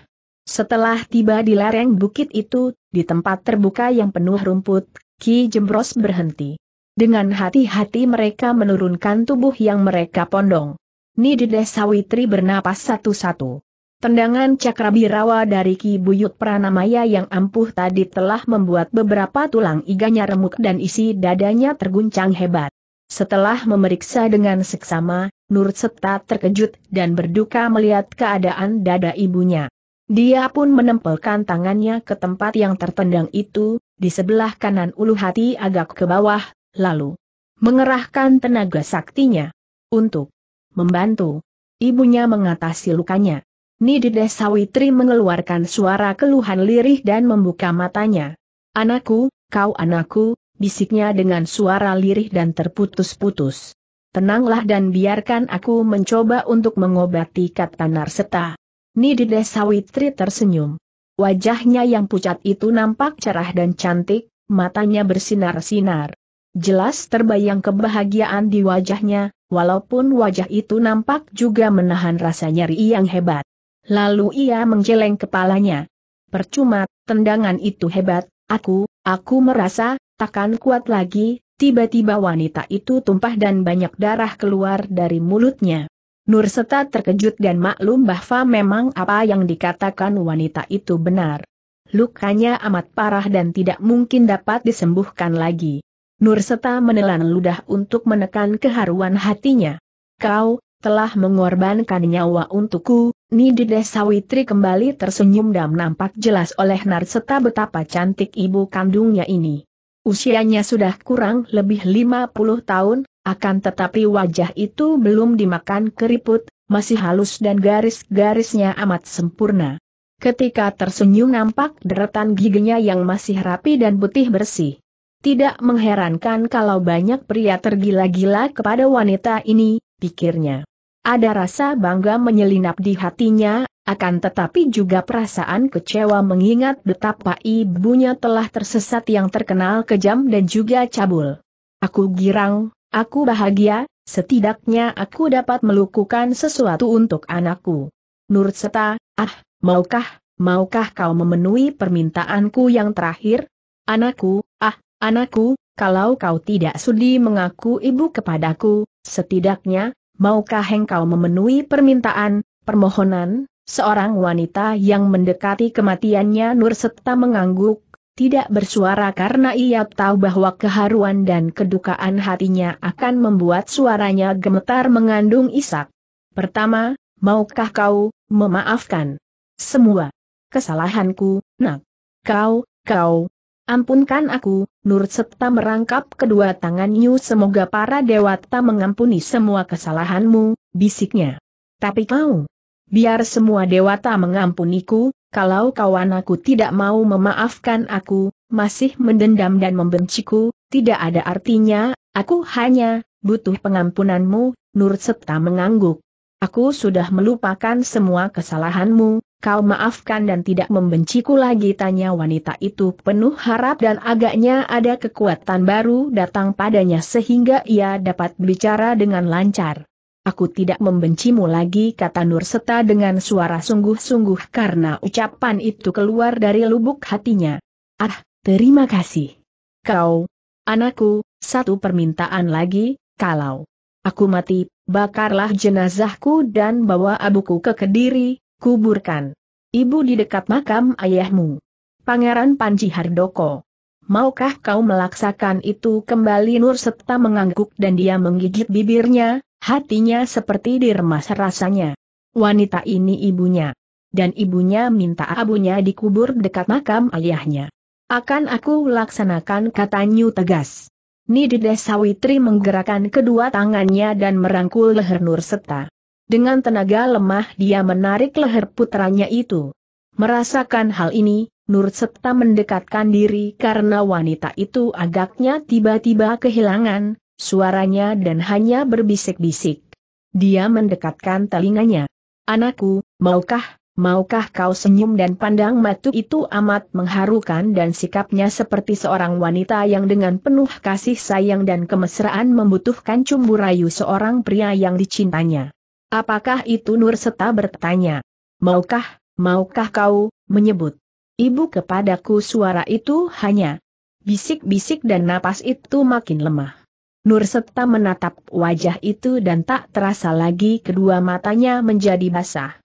Setelah tiba di lereng bukit itu, di tempat terbuka yang penuh rumput, Ki Jembros berhenti. Dengan hati-hati mereka menurunkan tubuh yang mereka pondong. Nidide Sawitri bernapas satu-satu. Tendangan cakrabirawa dari Ki Buyut Pranamaya yang ampuh tadi telah membuat beberapa tulang iganya remuk dan isi dadanya terguncang hebat. Setelah memeriksa dengan seksama, Nur Seta terkejut dan berduka melihat keadaan dada ibunya. Dia pun menempelkan tangannya ke tempat yang tertendang itu, di sebelah kanan ulu hati agak ke bawah, lalu mengerahkan tenaga saktinya untuk membantu ibunya mengatasi lukanya. Nidide Sawitri mengeluarkan suara keluhan lirih dan membuka matanya. Anakku, kau anakku, bisiknya dengan suara lirih dan terputus-putus. Tenanglah dan biarkan aku mencoba untuk mengobati kata Narseta. Nidide Sawitri tersenyum. Wajahnya yang pucat itu nampak cerah dan cantik, matanya bersinar-sinar. Jelas terbayang kebahagiaan di wajahnya, walaupun wajah itu nampak juga menahan rasa nyeri yang hebat. Lalu ia menggeleng kepalanya. Percuma, tendangan itu hebat, aku, aku merasa, takkan kuat lagi, tiba-tiba wanita itu tumpah dan banyak darah keluar dari mulutnya. Nurseta terkejut dan maklum bahwa memang apa yang dikatakan wanita itu benar. Lukanya amat parah dan tidak mungkin dapat disembuhkan lagi. Nurseta menelan ludah untuk menekan keharuan hatinya. Kau, telah mengorbankan nyawa untukku, Nidida Sawitri kembali tersenyum dan nampak jelas oleh Narseta betapa cantik ibu kandungnya ini. Usianya sudah kurang lebih 50 tahun, akan tetapi wajah itu belum dimakan keriput, masih halus dan garis-garisnya amat sempurna. Ketika tersenyum nampak deretan giginya yang masih rapi dan putih bersih. Tidak mengherankan kalau banyak pria tergila-gila kepada wanita ini, pikirnya. Ada rasa bangga menyelinap di hatinya, akan tetapi juga perasaan kecewa mengingat betapa ibunya telah tersesat yang terkenal kejam dan juga cabul. Aku girang, aku bahagia, setidaknya aku dapat melukukan sesuatu untuk anakku. Nur seta, ah, maukah, maukah kau memenuhi permintaanku yang terakhir? Anakku, ah, anakku, kalau kau tidak sudi mengaku ibu kepadaku, setidaknya, maukah engkau memenuhi permintaan, permohonan, seorang wanita yang mendekati kematiannya Nur serta mengangguk, tidak bersuara karena ia tahu bahwa keharuan dan kedukaan hatinya akan membuat suaranya gemetar mengandung isak. Pertama, maukah kau memaafkan semua kesalahanku, nak? Kau, kau, Ampunkan aku, Nur Septa merangkap kedua tangannya semoga para dewata mengampuni semua kesalahanmu, bisiknya. Tapi kau, biar semua dewata mengampuniku, kalau kawan aku tidak mau memaafkan aku, masih mendendam dan membenciku, tidak ada artinya, aku hanya butuh pengampunanmu, Nur Septa mengangguk. Aku sudah melupakan semua kesalahanmu, kau maafkan dan tidak membenciku lagi tanya wanita itu penuh harap dan agaknya ada kekuatan baru datang padanya sehingga ia dapat bicara dengan lancar. Aku tidak membencimu lagi kata Nur Seta dengan suara sungguh-sungguh karena ucapan itu keluar dari lubuk hatinya. Ah, terima kasih. Kau, anakku, satu permintaan lagi, kalau aku mati bakarlah jenazahku dan bawa abuku ke Kediri, kuburkan. Ibu di dekat makam ayahmu. Pangeran Panji Hardoko. Maukah kau melaksakan itu kembali Nur serta mengangguk dan dia menggigit bibirnya, hatinya seperti diremas rasanya. Wanita ini ibunya. Dan ibunya minta abunya dikubur dekat makam ayahnya. Akan aku laksanakan katanya tegas. Nidida Sawitri menggerakkan kedua tangannya dan merangkul leher Nur Nurseta. Dengan tenaga lemah dia menarik leher putranya itu. Merasakan hal ini, Nur Seta mendekatkan diri karena wanita itu agaknya tiba-tiba kehilangan suaranya dan hanya berbisik-bisik. Dia mendekatkan telinganya. Anakku, maukah Maukah kau senyum dan pandang matu itu amat mengharukan dan sikapnya seperti seorang wanita yang dengan penuh kasih sayang dan kemesraan membutuhkan cumbu rayu seorang pria yang dicintanya. Apakah itu Nur Seta bertanya? Maukah, maukah kau, menyebut ibu kepadaku suara itu hanya bisik-bisik dan napas itu makin lemah. Nur Seta menatap wajah itu dan tak terasa lagi kedua matanya menjadi basah.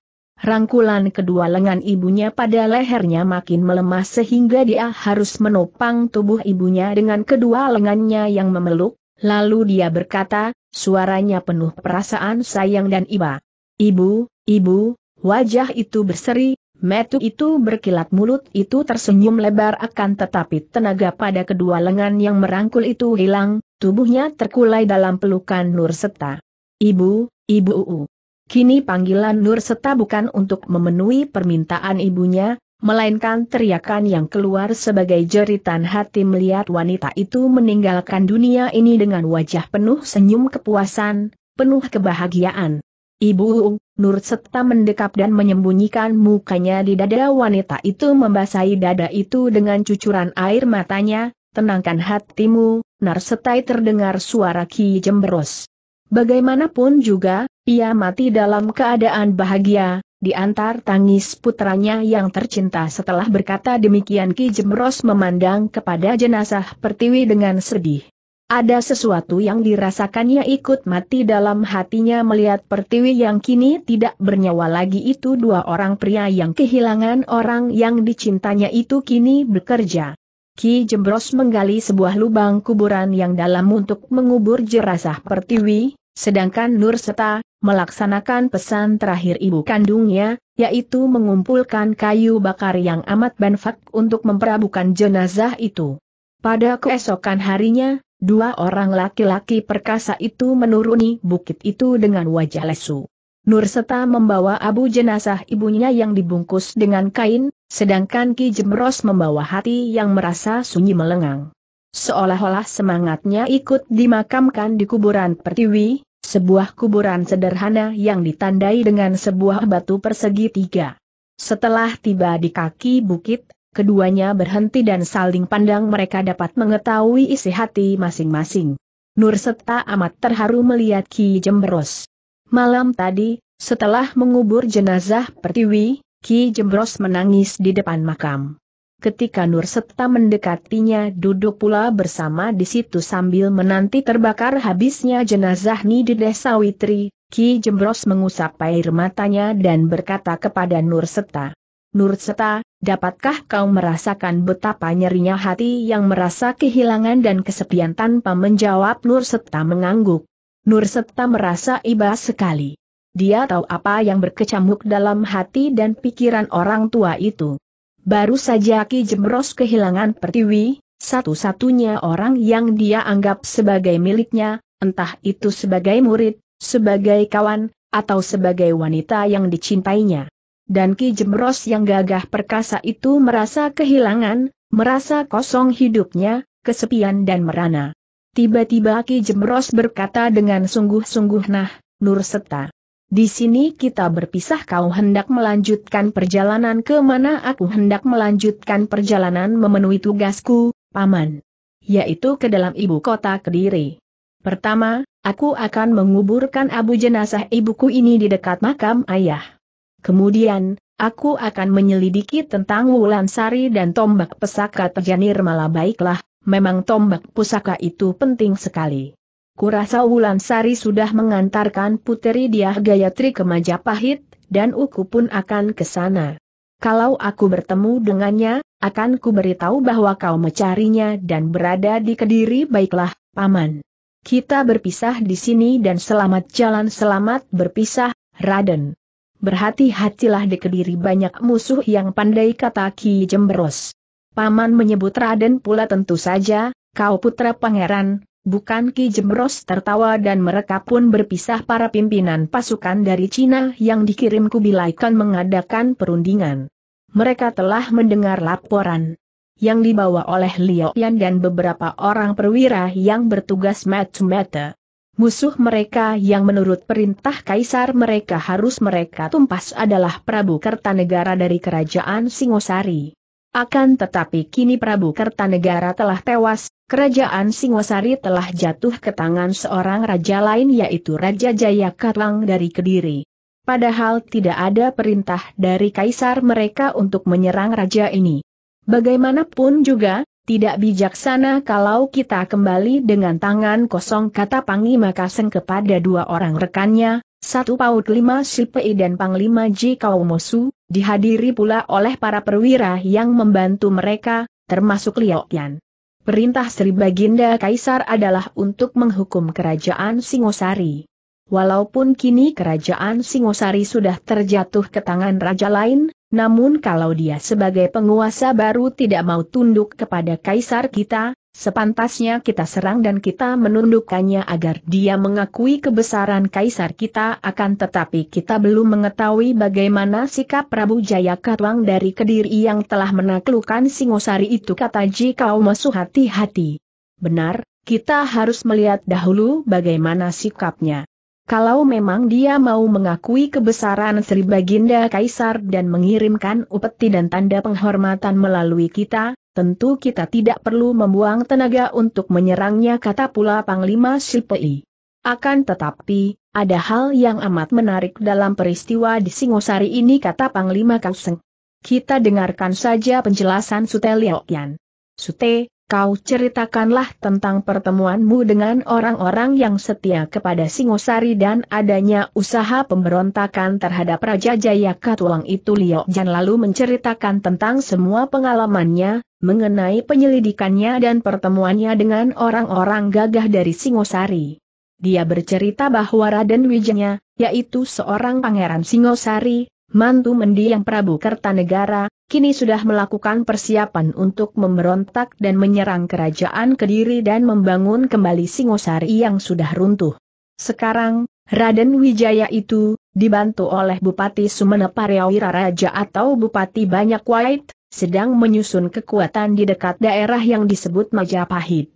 Rangkulan kedua lengan ibunya pada lehernya makin melemah sehingga dia harus menopang tubuh ibunya dengan kedua lengannya yang memeluk, lalu dia berkata, suaranya penuh perasaan sayang dan iba. Ibu, ibu, wajah itu berseri, metu itu berkilat mulut itu tersenyum lebar akan tetapi tenaga pada kedua lengan yang merangkul itu hilang, tubuhnya terkulai dalam pelukan Nur Seta. Ibu, ibu uu. Kini panggilan Nur Seta bukan untuk memenuhi permintaan ibunya, melainkan teriakan yang keluar sebagai jeritan hati melihat wanita itu meninggalkan dunia ini dengan wajah penuh senyum kepuasan, penuh kebahagiaan. Ibu, Nur Seta mendekap dan menyembunyikan mukanya di dada wanita itu membasahi dada itu dengan cucuran air matanya, tenangkan hatimu, Narsetai terdengar suara Ki Jemberos. Bagaimanapun juga, ia mati dalam keadaan bahagia, diantar tangis putranya yang tercinta setelah berkata demikian Ki Jemros memandang kepada jenazah Pertiwi dengan sedih. Ada sesuatu yang dirasakannya ikut mati dalam hatinya melihat Pertiwi yang kini tidak bernyawa lagi itu dua orang pria yang kehilangan orang yang dicintanya itu kini bekerja. Ki Jembros menggali sebuah lubang kuburan yang dalam untuk mengubur jenazah Pertiwi, Sedangkan Nur Seta, melaksanakan pesan terakhir ibu kandungnya, yaitu mengumpulkan kayu bakar yang amat banfak untuk memperabukan jenazah itu. Pada keesokan harinya, dua orang laki-laki perkasa itu menuruni bukit itu dengan wajah lesu. Nur Seta membawa abu jenazah ibunya yang dibungkus dengan kain, sedangkan Ki Jemros membawa hati yang merasa sunyi melengang. Seolah-olah semangatnya ikut dimakamkan di kuburan Pertiwi, sebuah kuburan sederhana yang ditandai dengan sebuah batu persegi tiga. Setelah tiba di kaki bukit, keduanya berhenti dan saling pandang mereka dapat mengetahui isi hati masing-masing. Nur Seta amat terharu melihat Ki Jembros. Malam tadi, setelah mengubur jenazah Pertiwi, Ki Jembros menangis di depan makam ketika Nur Septa mendekatinya duduk pula bersama di situ sambil menanti terbakar habisnya jenazah Ni di desa Witri, Ki Jembros mengusap air matanya dan berkata kepada Nur Septa. Nur Septa, dapatkah kau merasakan betapa nyerinya hati yang merasa kehilangan dan kesepian tanpa menjawab Nur Septa mengangguk. Nur Septa merasa iba sekali. Dia tahu apa yang berkecamuk dalam hati dan pikiran orang tua itu. Baru saja Ki Jemros kehilangan Pertiwi, satu-satunya orang yang dia anggap sebagai miliknya, entah itu sebagai murid, sebagai kawan, atau sebagai wanita yang dicintainya. Dan Ki Jemros yang gagah perkasa itu merasa kehilangan, merasa kosong hidupnya, kesepian dan merana. Tiba-tiba Ki Jemros berkata dengan sungguh-sungguh nah, Nur Seta. Di sini kita berpisah kau hendak melanjutkan perjalanan ke mana aku hendak melanjutkan perjalanan memenuhi tugasku, Paman. Yaitu ke dalam ibu kota Kediri. Pertama, aku akan menguburkan abu jenazah ibuku ini di dekat makam ayah. Kemudian, aku akan menyelidiki tentang wulan sari dan tombak pesaka Malah baiklah, memang tombak pusaka itu penting sekali. Kurasa Sari sudah mengantarkan Puteri Diah Gayatri ke Majapahit, dan Uku pun akan ke sana. Kalau aku bertemu dengannya, akan ku beritahu bahwa kau mencarinya dan berada di Kediri baiklah, Paman. Kita berpisah di sini dan selamat jalan selamat berpisah, Raden. Berhati-hatilah di Kediri banyak musuh yang pandai kata Ki Jemberos. Paman menyebut Raden pula tentu saja, kau putra pangeran, Bukan Ki Jemros tertawa dan mereka pun berpisah para pimpinan pasukan dari Cina yang dikirim Kubilaikan mengadakan perundingan. Mereka telah mendengar laporan yang dibawa oleh Liu Yan dan beberapa orang perwira yang bertugas mata Musuh mereka yang menurut perintah kaisar mereka harus mereka tumpas adalah Prabu Kertanegara dari kerajaan Singosari. Akan tetapi kini Prabu Kertanegara telah tewas, kerajaan Singosari telah jatuh ke tangan seorang raja lain yaitu Raja Jayakarlang dari Kediri. Padahal tidak ada perintah dari kaisar mereka untuk menyerang raja ini. Bagaimanapun juga, tidak bijaksana kalau kita kembali dengan tangan kosong kata Pangi Makaseng kepada dua orang rekannya, satu paut lima sipei dan Panglima Ji Kaumosu, dihadiri pula oleh para perwira yang membantu mereka, termasuk Liao Perintah Sri Baginda Kaisar adalah untuk menghukum kerajaan Singosari. Walaupun kini kerajaan Singosari sudah terjatuh ke tangan raja lain, namun kalau dia sebagai penguasa baru tidak mau tunduk kepada kaisar kita, Sepantasnya kita serang dan kita menundukkannya agar dia mengakui kebesaran kaisar kita akan tetapi kita belum mengetahui bagaimana sikap Prabu Jaya Katwang dari Kediri yang telah menaklukkan Singosari itu kata Ji Kau hati-hati. Benar, kita harus melihat dahulu bagaimana sikapnya. Kalau memang dia mau mengakui kebesaran Sri Baginda Kaisar dan mengirimkan upeti dan tanda penghormatan melalui kita, tentu kita tidak perlu membuang tenaga untuk menyerangnya kata pula Panglima Silpei. Akan tetapi, ada hal yang amat menarik dalam peristiwa di Singosari ini kata Panglima Kauseng. Kita dengarkan saja penjelasan Sute Liokian. Sute, kau ceritakanlah tentang pertemuanmu dengan orang-orang yang setia kepada Singosari dan adanya usaha pemberontakan terhadap Raja Jaya Katulang itu Liokian lalu menceritakan tentang semua pengalamannya, mengenai penyelidikannya dan pertemuannya dengan orang-orang gagah dari Singosari. Dia bercerita bahwa Raden Wijaya, yaitu seorang pangeran Singosari, mantu mendiang Prabu Kertanegara, kini sudah melakukan persiapan untuk memberontak dan menyerang kerajaan Kediri dan membangun kembali Singosari yang sudah runtuh. Sekarang, Raden Wijaya itu, dibantu oleh Bupati Sumenep Pariawira Raja atau Bupati Banyak White, sedang menyusun kekuatan di dekat daerah yang disebut Majapahit.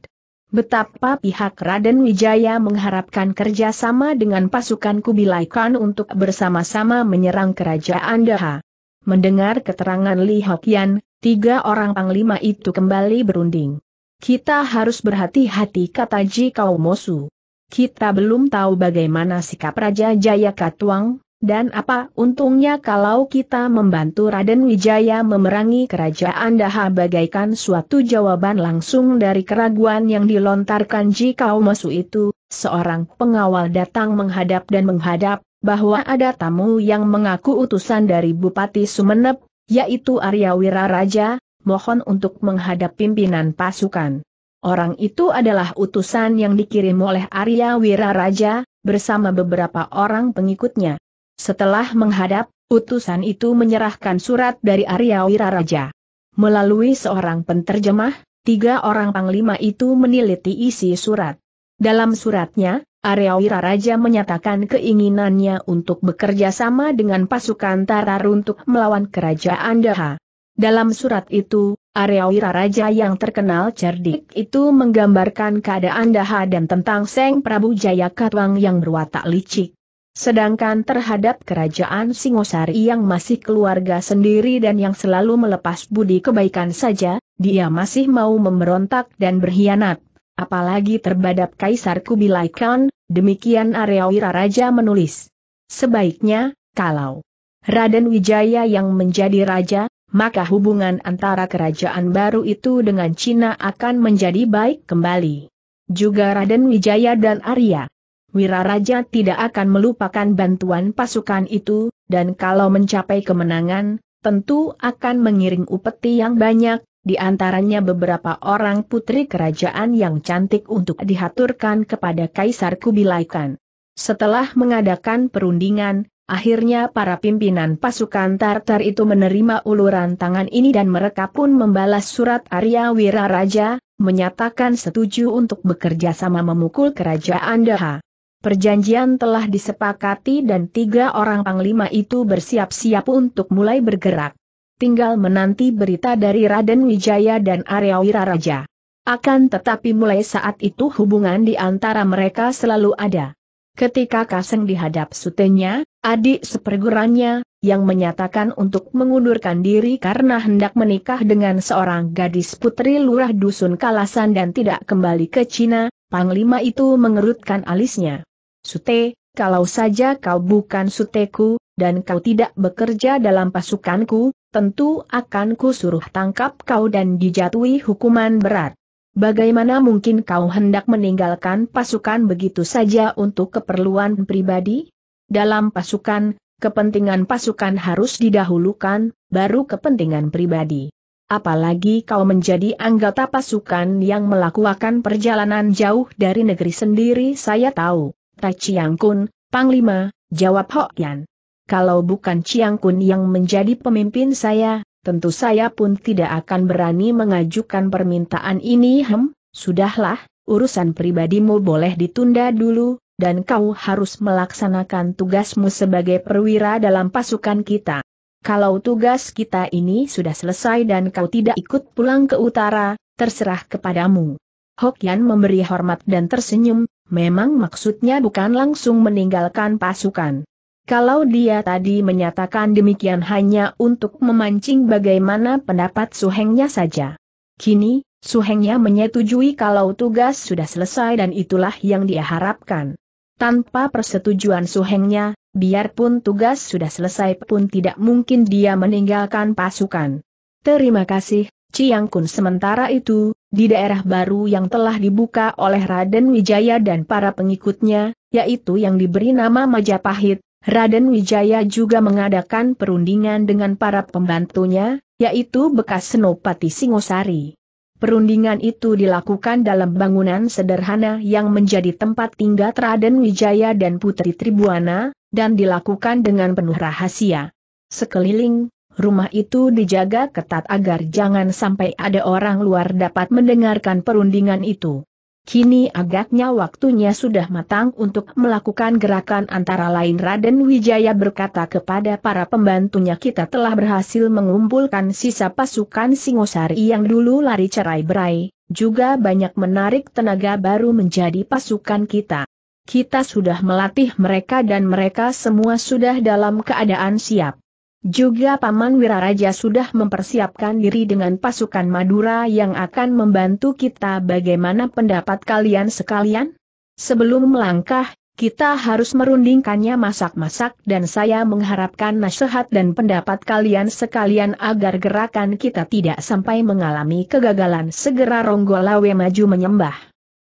Betapa pihak Raden Wijaya mengharapkan kerjasama dengan pasukan Kubilai Khan untuk bersama-sama menyerang kerajaan Daha. Mendengar keterangan Li Hokian, tiga orang panglima itu kembali berunding. Kita harus berhati-hati kata Ji Kaumosu. Kita belum tahu bagaimana sikap Raja Jaya Katuang, dan apa untungnya kalau kita membantu Raden Wijaya memerangi kerajaan Daha bagaikan suatu jawaban langsung dari keraguan yang dilontarkan jika Omosu itu, seorang pengawal datang menghadap dan menghadap, bahwa ada tamu yang mengaku utusan dari Bupati Sumeneb, yaitu Arya Wiraraja, mohon untuk menghadap pimpinan pasukan. Orang itu adalah utusan yang dikirim oleh Arya Wiraraja, bersama beberapa orang pengikutnya. Setelah menghadap, utusan itu menyerahkan surat dari Arya Wiraraja. Melalui seorang penterjemah, tiga orang panglima itu meneliti isi surat. Dalam suratnya, Arya Wiraraja menyatakan keinginannya untuk bekerja sama dengan pasukan Tarar untuk melawan kerajaan Daha. Dalam surat itu, Arya Wiraraja yang terkenal cerdik itu menggambarkan keadaan Daha dan tentang Seng Prabu Jayakatwang yang berwatak licik. Sedangkan terhadap kerajaan Singosari yang masih keluarga sendiri dan yang selalu melepas budi kebaikan saja, dia masih mau memberontak dan berkhianat. Apalagi terhadap Kaisar Kubilai Khan, demikian Wira Raja menulis. Sebaiknya, kalau Raden Wijaya yang menjadi raja, maka hubungan antara kerajaan baru itu dengan Cina akan menjadi baik kembali. Juga Raden Wijaya dan Arya Wiraraja tidak akan melupakan bantuan pasukan itu, dan kalau mencapai kemenangan, tentu akan mengiring upeti yang banyak, di antaranya beberapa orang putri kerajaan yang cantik untuk dihaturkan kepada Kaisar Kubilaikan. Setelah mengadakan perundingan, akhirnya para pimpinan pasukan Tartar itu menerima uluran tangan ini dan mereka pun membalas surat Arya Wiraraja, menyatakan setuju untuk bekerja sama memukul kerajaan Daha. Perjanjian telah disepakati dan tiga orang panglima itu bersiap-siap untuk mulai bergerak. Tinggal menanti berita dari Raden Wijaya dan Arya Wiraraja. Akan tetapi mulai saat itu hubungan di antara mereka selalu ada. Ketika Kaseng dihadap sutenya, adik sepergurannya, yang menyatakan untuk mengundurkan diri karena hendak menikah dengan seorang gadis putri lurah dusun Kalasan dan tidak kembali ke Cina, Panglima itu mengerutkan alisnya. Sute, kalau saja kau bukan suteku, dan kau tidak bekerja dalam pasukanku, tentu akan suruh tangkap kau dan dijatuhi hukuman berat. Bagaimana mungkin kau hendak meninggalkan pasukan begitu saja untuk keperluan pribadi? Dalam pasukan, kepentingan pasukan harus didahulukan, baru kepentingan pribadi. Apalagi kau menjadi anggota pasukan yang melakukan perjalanan jauh dari negeri sendiri saya tahu. Tai Chiang Kun, Panglima, jawab Hokian. Kalau bukan Chiang Kun yang menjadi pemimpin saya, tentu saya pun tidak akan berani mengajukan permintaan ini hem, sudahlah, urusan pribadimu boleh ditunda dulu, dan kau harus melaksanakan tugasmu sebagai perwira dalam pasukan kita. Kalau tugas kita ini sudah selesai dan kau tidak ikut pulang ke utara, terserah kepadamu. Hokian memberi hormat dan tersenyum, Memang maksudnya bukan langsung meninggalkan pasukan. Kalau dia tadi menyatakan demikian hanya untuk memancing bagaimana pendapat suhengnya saja. Kini, suhengnya menyetujui kalau tugas sudah selesai dan itulah yang dia harapkan. Tanpa persetujuan suhengnya, biarpun tugas sudah selesai pun tidak mungkin dia meninggalkan pasukan. Terima kasih, Ciang Kun sementara itu, di daerah baru yang telah dibuka oleh Raden Wijaya dan para pengikutnya, yaitu yang diberi nama Majapahit, Raden Wijaya juga mengadakan perundingan dengan para pembantunya, yaitu bekas Senopati Singosari. Perundingan itu dilakukan dalam bangunan sederhana yang menjadi tempat tinggal Raden Wijaya dan Putri Tribuana, dan dilakukan dengan penuh rahasia. Sekeliling, Rumah itu dijaga ketat agar jangan sampai ada orang luar dapat mendengarkan perundingan itu. Kini agaknya waktunya sudah matang untuk melakukan gerakan antara lain Raden Wijaya berkata kepada para pembantunya kita telah berhasil mengumpulkan sisa pasukan Singosari yang dulu lari cerai berai, juga banyak menarik tenaga baru menjadi pasukan kita. Kita sudah melatih mereka dan mereka semua sudah dalam keadaan siap. Juga Paman Wiraraja sudah mempersiapkan diri dengan pasukan Madura yang akan membantu kita bagaimana pendapat kalian sekalian? Sebelum melangkah, kita harus merundingkannya masak-masak dan saya mengharapkan nasihat dan pendapat kalian sekalian agar gerakan kita tidak sampai mengalami kegagalan segera Ronggolawe maju menyembah.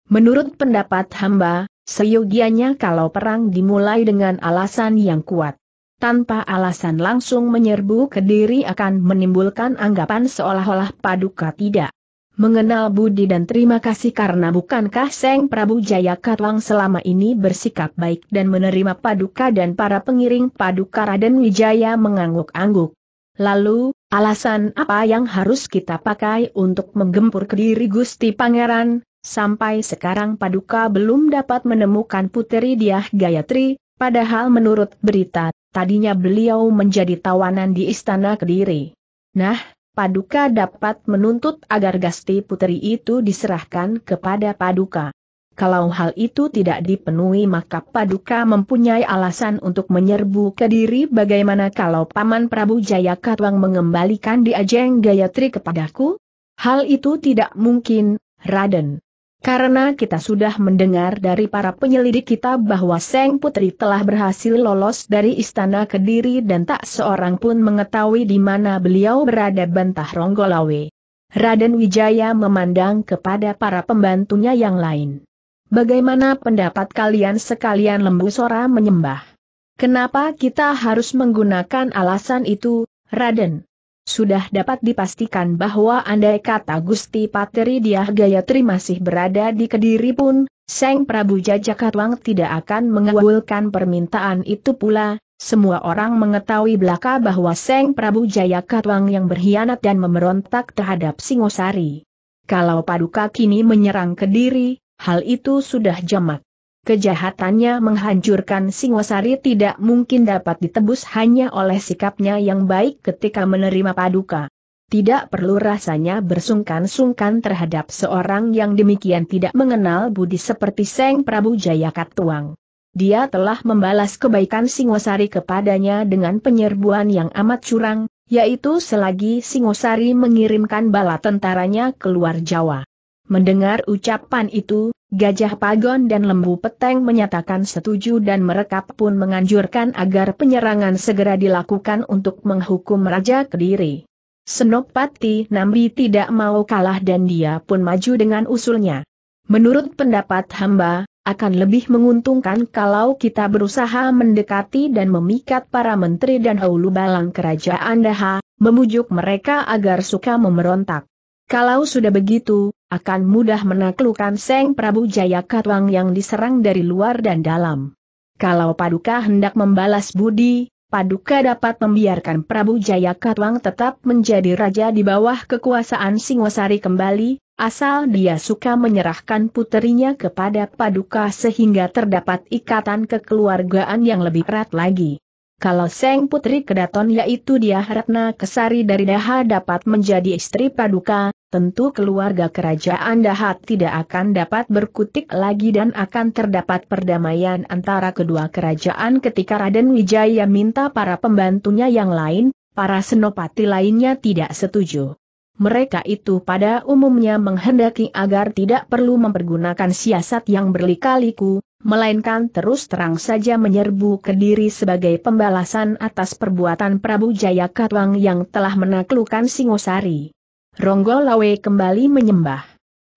Menurut pendapat hamba, seyogianya kalau perang dimulai dengan alasan yang kuat tanpa alasan langsung menyerbu ke diri akan menimbulkan anggapan seolah-olah paduka tidak mengenal budi dan terima kasih karena bukankah Seng Prabu Jayakatwang selama ini bersikap baik dan menerima paduka dan para pengiring paduka Raden Wijaya mengangguk-angguk. Lalu, alasan apa yang harus kita pakai untuk menggempur ke diri Gusti Pangeran, sampai sekarang paduka belum dapat menemukan puteri Diah Gayatri, padahal menurut berita tadinya beliau menjadi tawanan di istana Kediri. Nah, Paduka dapat menuntut agar Gasti Putri itu diserahkan kepada Paduka. Kalau hal itu tidak dipenuhi maka Paduka mempunyai alasan untuk menyerbu Kediri bagaimana kalau Paman Prabu Jayakatwang mengembalikan di Ajeng Gayatri kepadaku? Hal itu tidak mungkin, Raden. Karena kita sudah mendengar dari para penyelidik kita bahwa Seng Putri telah berhasil lolos dari istana Kediri dan tak seorang pun mengetahui di mana beliau berada bantah Ronggolawe. Raden Wijaya memandang kepada para pembantunya yang lain. Bagaimana pendapat kalian sekalian lembu sora menyembah? Kenapa kita harus menggunakan alasan itu, Raden? sudah dapat dipastikan bahwa andai kata Gusti Pateri Diah Gayatri masih berada di Kediri pun, Seng Prabu Jajakatwang tidak akan mengabulkan permintaan itu pula, semua orang mengetahui belaka bahwa Seng Prabu Jajakatwang yang berkhianat dan memberontak terhadap Singosari. Kalau Paduka kini menyerang Kediri, hal itu sudah jamak. Kejahatannya menghancurkan Singosari tidak mungkin dapat ditebus hanya oleh sikapnya yang baik ketika menerima paduka. Tidak perlu rasanya bersungkan-sungkan terhadap seorang yang demikian tidak mengenal budi seperti Seng Prabu Jayakatwang. Dia telah membalas kebaikan Singosari kepadanya dengan penyerbuan yang amat curang, yaitu selagi Singosari mengirimkan bala tentaranya keluar Jawa. Mendengar ucapan itu, Gajah Pagon dan Lembu Peteng menyatakan setuju dan mereka pun menganjurkan agar penyerangan segera dilakukan untuk menghukum Raja Kediri. Senopati Nambi tidak mau kalah dan dia pun maju dengan usulnya. Menurut pendapat hamba, akan lebih menguntungkan kalau kita berusaha mendekati dan memikat para menteri dan haulu balang kerajaan Daha, memujuk mereka agar suka memberontak. Kalau sudah begitu, akan mudah menaklukkan Seng Prabu Jayakatwang yang diserang dari luar dan dalam. Kalau Paduka hendak membalas budi, Paduka dapat membiarkan Prabu Jayakatwang tetap menjadi raja di bawah kekuasaan Singosari kembali, asal dia suka menyerahkan puterinya kepada Paduka sehingga terdapat ikatan kekeluargaan yang lebih erat lagi. Kalau Seng Putri Kedaton yaitu dia Ratna Kesari dari Daha dapat menjadi istri Paduka, tentu keluarga kerajaan Dahat tidak akan dapat berkutik lagi dan akan terdapat perdamaian antara kedua kerajaan ketika Raden Wijaya minta para pembantunya yang lain, para senopati lainnya tidak setuju. Mereka itu pada umumnya menghendaki agar tidak perlu mempergunakan siasat yang berlikaliku, melainkan terus terang saja menyerbu kediri sebagai pembalasan atas perbuatan Prabu Jayakatwang yang telah menaklukkan Singosari. Ronggolawe kembali menyembah.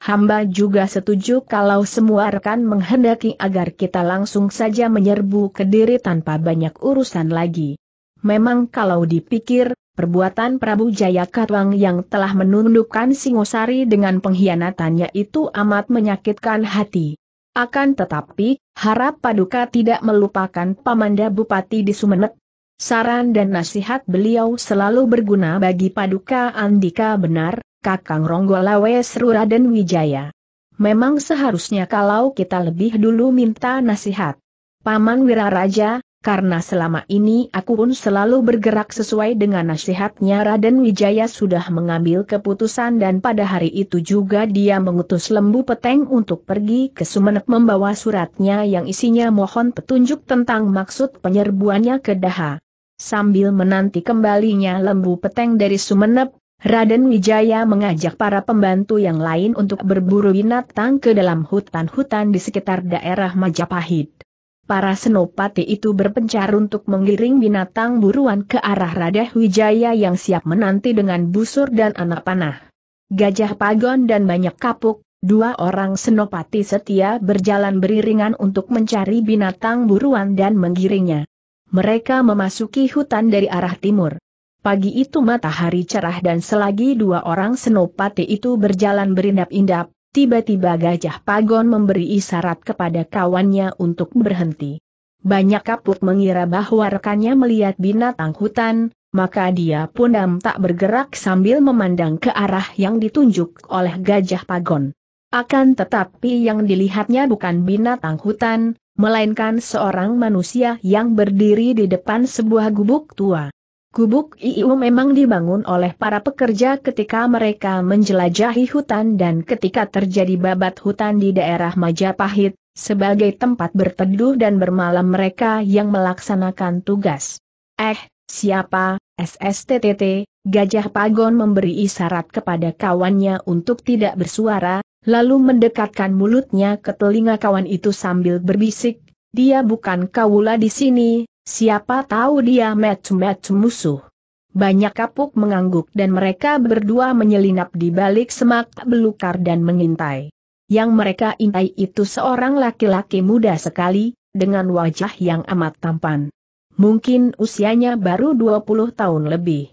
Hamba juga setuju kalau semua rekan menghendaki agar kita langsung saja menyerbu kediri tanpa banyak urusan lagi. Memang kalau dipikir, perbuatan Prabu Jaya Katwang yang telah menundukkan Singosari dengan pengkhianatannya itu amat menyakitkan hati. Akan tetapi, harap Paduka tidak melupakan Pamanda Bupati di Sumenep, Saran dan nasihat beliau selalu berguna bagi Paduka Andika benar, Kakang Ronggolawe Serura Raden Wijaya. Memang seharusnya kalau kita lebih dulu minta nasihat. Paman Wiraraja, karena selama ini aku pun selalu bergerak sesuai dengan nasihatnya Raden Wijaya sudah mengambil keputusan dan pada hari itu juga dia mengutus lembu peteng untuk pergi ke Sumenep membawa suratnya yang isinya mohon petunjuk tentang maksud penyerbuannya ke Daha. Sambil menanti kembalinya lembu peteng dari Sumenep, Raden Wijaya mengajak para pembantu yang lain untuk berburu binatang ke dalam hutan-hutan di sekitar daerah Majapahit. Para senopati itu berpencar untuk menggiring binatang buruan ke arah Raden Wijaya yang siap menanti dengan busur dan anak panah. Gajah Pagon dan banyak kapuk, dua orang senopati setia berjalan beriringan untuk mencari binatang buruan dan menggiringnya. Mereka memasuki hutan dari arah timur. Pagi itu matahari cerah dan selagi dua orang senopati itu berjalan berindap-indap, tiba-tiba gajah pagon memberi isyarat kepada kawannya untuk berhenti. Banyak kapuk mengira bahwa rekannya melihat binatang hutan, maka dia pun dam tak bergerak sambil memandang ke arah yang ditunjuk oleh gajah pagon. Akan tetapi yang dilihatnya bukan binatang hutan, melainkan seorang manusia yang berdiri di depan sebuah gubuk tua. Gubuk IU memang dibangun oleh para pekerja ketika mereka menjelajahi hutan dan ketika terjadi babat hutan di daerah Majapahit, sebagai tempat berteduh dan bermalam mereka yang melaksanakan tugas. Eh, siapa, SSTTT, Gajah Pagon memberi isyarat kepada kawannya untuk tidak bersuara, lalu mendekatkan mulutnya ke telinga kawan itu sambil berbisik, dia bukan kaula di sini, siapa tahu dia match-match musuh. Banyak kapuk mengangguk dan mereka berdua menyelinap di balik semak belukar dan mengintai. Yang mereka intai itu seorang laki-laki muda sekali, dengan wajah yang amat tampan. Mungkin usianya baru 20 tahun lebih.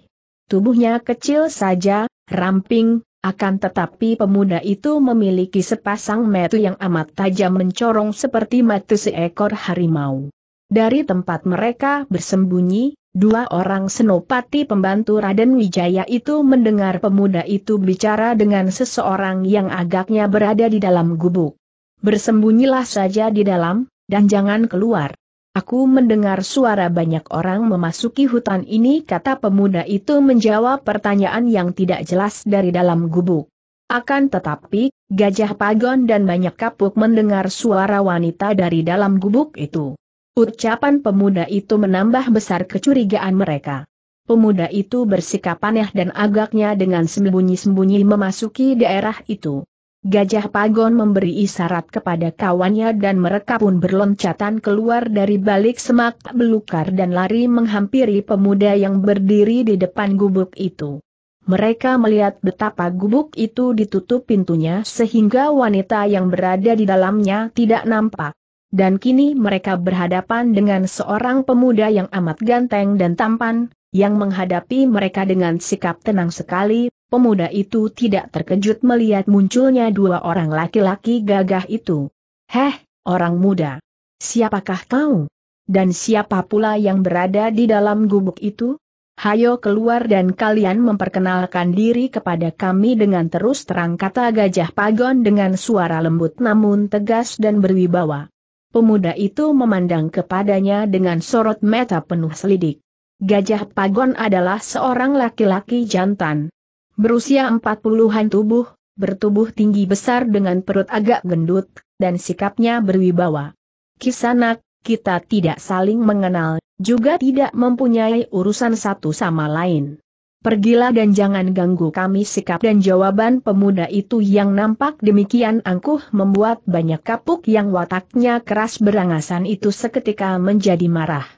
Tubuhnya kecil saja, ramping, akan tetapi pemuda itu memiliki sepasang metu yang amat tajam mencorong seperti metu seekor harimau. Dari tempat mereka bersembunyi, dua orang senopati pembantu Raden Wijaya itu mendengar pemuda itu bicara dengan seseorang yang agaknya berada di dalam gubuk. Bersembunyilah saja di dalam, dan jangan keluar. Aku mendengar suara banyak orang memasuki hutan ini kata pemuda itu menjawab pertanyaan yang tidak jelas dari dalam gubuk. Akan tetapi, Gajah Pagon dan banyak kapuk mendengar suara wanita dari dalam gubuk itu. Ucapan pemuda itu menambah besar kecurigaan mereka. Pemuda itu bersikap aneh dan agaknya dengan sembunyi-sembunyi memasuki daerah itu. Gajah Pagon memberi isyarat kepada kawannya dan mereka pun berloncatan keluar dari balik semak belukar dan lari menghampiri pemuda yang berdiri di depan gubuk itu. Mereka melihat betapa gubuk itu ditutup pintunya sehingga wanita yang berada di dalamnya tidak nampak. Dan kini mereka berhadapan dengan seorang pemuda yang amat ganteng dan tampan, yang menghadapi mereka dengan sikap tenang sekali, Pemuda itu tidak terkejut melihat munculnya dua orang laki-laki gagah itu. Heh, orang muda. Siapakah kau? Dan siapa pula yang berada di dalam gubuk itu? Hayo keluar dan kalian memperkenalkan diri kepada kami dengan terus terang kata gajah pagon dengan suara lembut namun tegas dan berwibawa. Pemuda itu memandang kepadanya dengan sorot mata penuh selidik. Gajah Pagon adalah seorang laki-laki jantan. Berusia empat puluhan tubuh, bertubuh tinggi besar dengan perut agak gendut, dan sikapnya berwibawa. Kisanak, kita tidak saling mengenal, juga tidak mempunyai urusan satu sama lain. Pergilah dan jangan ganggu kami sikap dan jawaban pemuda itu yang nampak demikian angkuh membuat banyak kapuk yang wataknya keras berangasan itu seketika menjadi marah.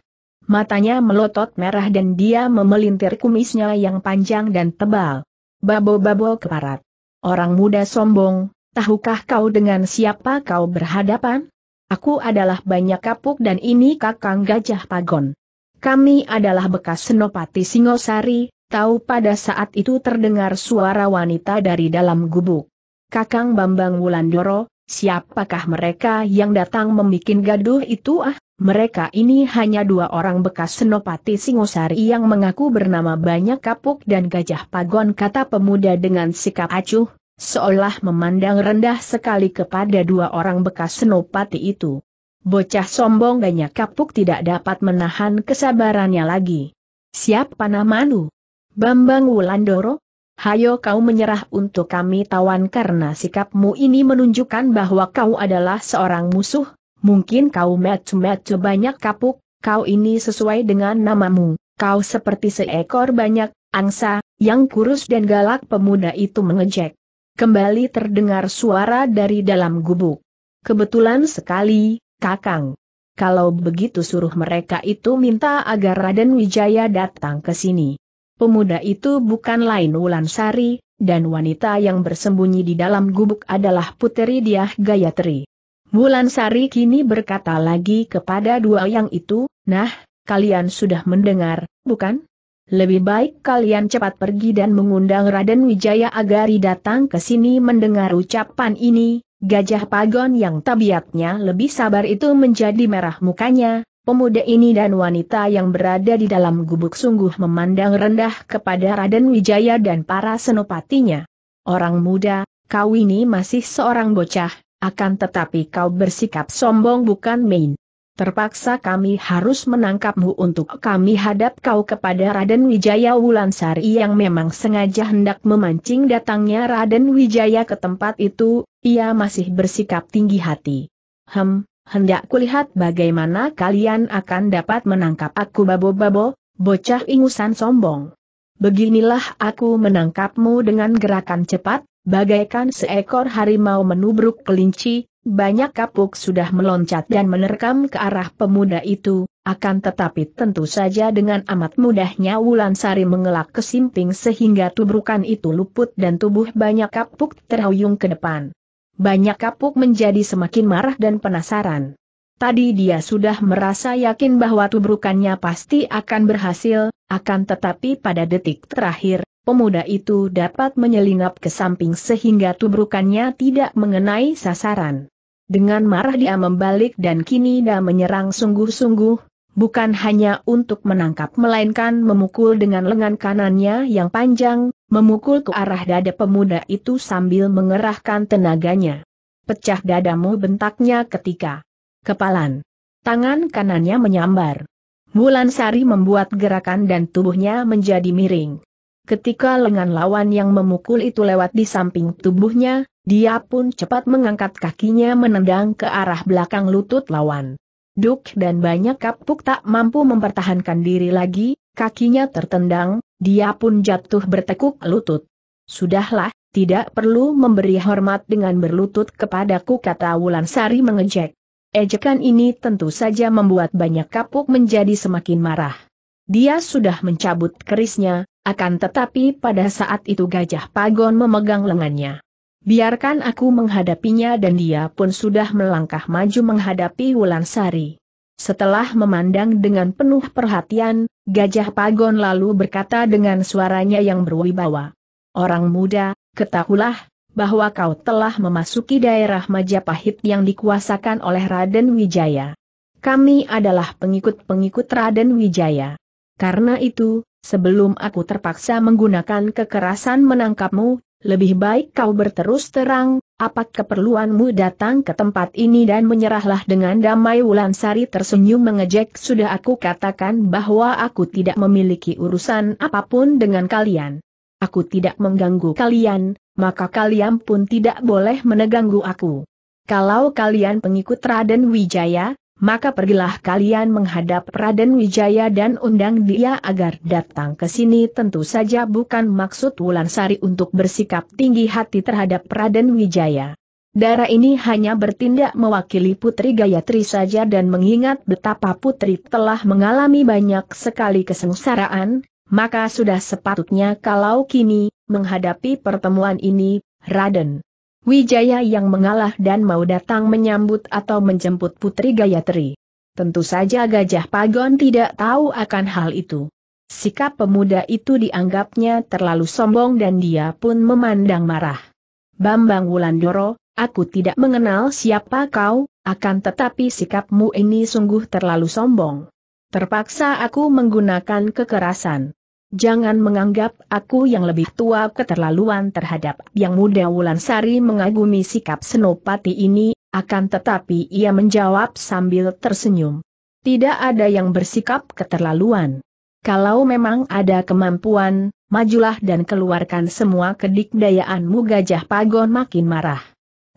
Matanya melotot merah dan dia memelintir kumisnya yang panjang dan tebal. Babo-babo keparat. Orang muda sombong, tahukah kau dengan siapa kau berhadapan? Aku adalah banyak kapuk dan ini kakang gajah pagon. Kami adalah bekas senopati Singosari, tahu pada saat itu terdengar suara wanita dari dalam gubuk. Kakang Bambang Wulandoro, siapakah mereka yang datang membuat gaduh itu ah? Mereka ini hanya dua orang bekas senopati Singosari yang mengaku bernama banyak kapuk dan gajah pagon kata pemuda dengan sikap acuh, seolah memandang rendah sekali kepada dua orang bekas senopati itu. Bocah sombong banyak kapuk tidak dapat menahan kesabarannya lagi. Siapa namamu? Bambang Wulandoro? Hayo kau menyerah untuk kami tawan karena sikapmu ini menunjukkan bahwa kau adalah seorang musuh, mungkin kau mecu-mecu banyak kapuk, kau ini sesuai dengan namamu, kau seperti seekor banyak, angsa, yang kurus dan galak pemuda itu mengejek. Kembali terdengar suara dari dalam gubuk. Kebetulan sekali, Kakang. Kalau begitu suruh mereka itu minta agar Raden Wijaya datang ke sini. Pemuda itu bukan lain Wulan Sari, dan wanita yang bersembunyi di dalam gubuk adalah Puteri Diah Gayatri. Bulan Sari kini berkata lagi kepada dua yang itu, nah, kalian sudah mendengar, bukan? Lebih baik kalian cepat pergi dan mengundang Raden Wijaya agar datang ke sini mendengar ucapan ini, gajah pagon yang tabiatnya lebih sabar itu menjadi merah mukanya, pemuda ini dan wanita yang berada di dalam gubuk sungguh memandang rendah kepada Raden Wijaya dan para senopatinya. Orang muda, kau ini masih seorang bocah, akan tetapi kau bersikap sombong bukan main. Terpaksa kami harus menangkapmu untuk kami hadap kau kepada Raden Wijaya Wulansari yang memang sengaja hendak memancing datangnya Raden Wijaya ke tempat itu, ia masih bersikap tinggi hati. Hem, hendak kulihat bagaimana kalian akan dapat menangkap aku babo-babo, bocah ingusan sombong. Beginilah aku menangkapmu dengan gerakan cepat, Bagaikan seekor harimau menubruk kelinci, banyak kapuk sudah meloncat dan menerkam ke arah pemuda itu, akan tetapi tentu saja dengan amat mudahnya Wulan Sari mengelak ke simping sehingga tubrukan itu luput dan tubuh banyak kapuk terhuyung ke depan. Banyak kapuk menjadi semakin marah dan penasaran. Tadi dia sudah merasa yakin bahwa tubrukannya pasti akan berhasil, akan tetapi pada detik terakhir, pemuda itu dapat menyelinap ke samping sehingga tubrukannya tidak mengenai sasaran. Dengan marah dia membalik dan kini dia menyerang sungguh-sungguh, bukan hanya untuk menangkap melainkan memukul dengan lengan kanannya yang panjang, memukul ke arah dada pemuda itu sambil mengerahkan tenaganya. Pecah dadamu bentaknya ketika kepalan. Tangan kanannya menyambar. Bulan Sari membuat gerakan dan tubuhnya menjadi miring. Ketika lengan lawan yang memukul itu lewat di samping tubuhnya, dia pun cepat mengangkat kakinya menendang ke arah belakang lutut lawan. Duk dan banyak kapuk tak mampu mempertahankan diri lagi, kakinya tertendang, dia pun jatuh bertekuk lutut. Sudahlah, tidak perlu memberi hormat dengan berlutut kepadaku kata Wulan Sari mengejek. Ejekan ini tentu saja membuat banyak kapuk menjadi semakin marah. Dia sudah mencabut kerisnya, akan tetapi pada saat itu Gajah Pagon memegang lengannya. Biarkan aku menghadapinya dan dia pun sudah melangkah maju menghadapi Wulan Sari. Setelah memandang dengan penuh perhatian, Gajah Pagon lalu berkata dengan suaranya yang berwibawa. Orang muda, ketahuilah, bahwa kau telah memasuki daerah Majapahit yang dikuasakan oleh Raden Wijaya. Kami adalah pengikut-pengikut Raden Wijaya. Karena itu, Sebelum aku terpaksa menggunakan kekerasan menangkapmu, lebih baik kau berterus terang, apa keperluanmu datang ke tempat ini dan menyerahlah dengan damai Sari tersenyum mengejek sudah aku katakan bahwa aku tidak memiliki urusan apapun dengan kalian. Aku tidak mengganggu kalian, maka kalian pun tidak boleh meneganggu aku. Kalau kalian pengikut Raden Wijaya, maka pergilah kalian menghadap Raden Wijaya dan undang dia agar datang ke sini tentu saja bukan maksud Wulansari untuk bersikap tinggi hati terhadap Raden Wijaya. Darah ini hanya bertindak mewakili Putri Gayatri saja dan mengingat betapa Putri telah mengalami banyak sekali kesengsaraan, maka sudah sepatutnya kalau kini, menghadapi pertemuan ini, Raden Wijaya yang mengalah dan mau datang menyambut atau menjemput Putri Gayatri. Tentu saja Gajah Pagon tidak tahu akan hal itu. Sikap pemuda itu dianggapnya terlalu sombong dan dia pun memandang marah. Bambang Wulandoro, aku tidak mengenal siapa kau, akan tetapi sikapmu ini sungguh terlalu sombong. Terpaksa aku menggunakan kekerasan. Jangan menganggap aku yang lebih tua keterlaluan terhadap yang muda Wulansari mengagumi sikap Senopati ini, akan tetapi ia menjawab sambil tersenyum. Tidak ada yang bersikap keterlaluan. Kalau memang ada kemampuan, majulah dan keluarkan semua kedikdayaanmu gajah pagon makin marah.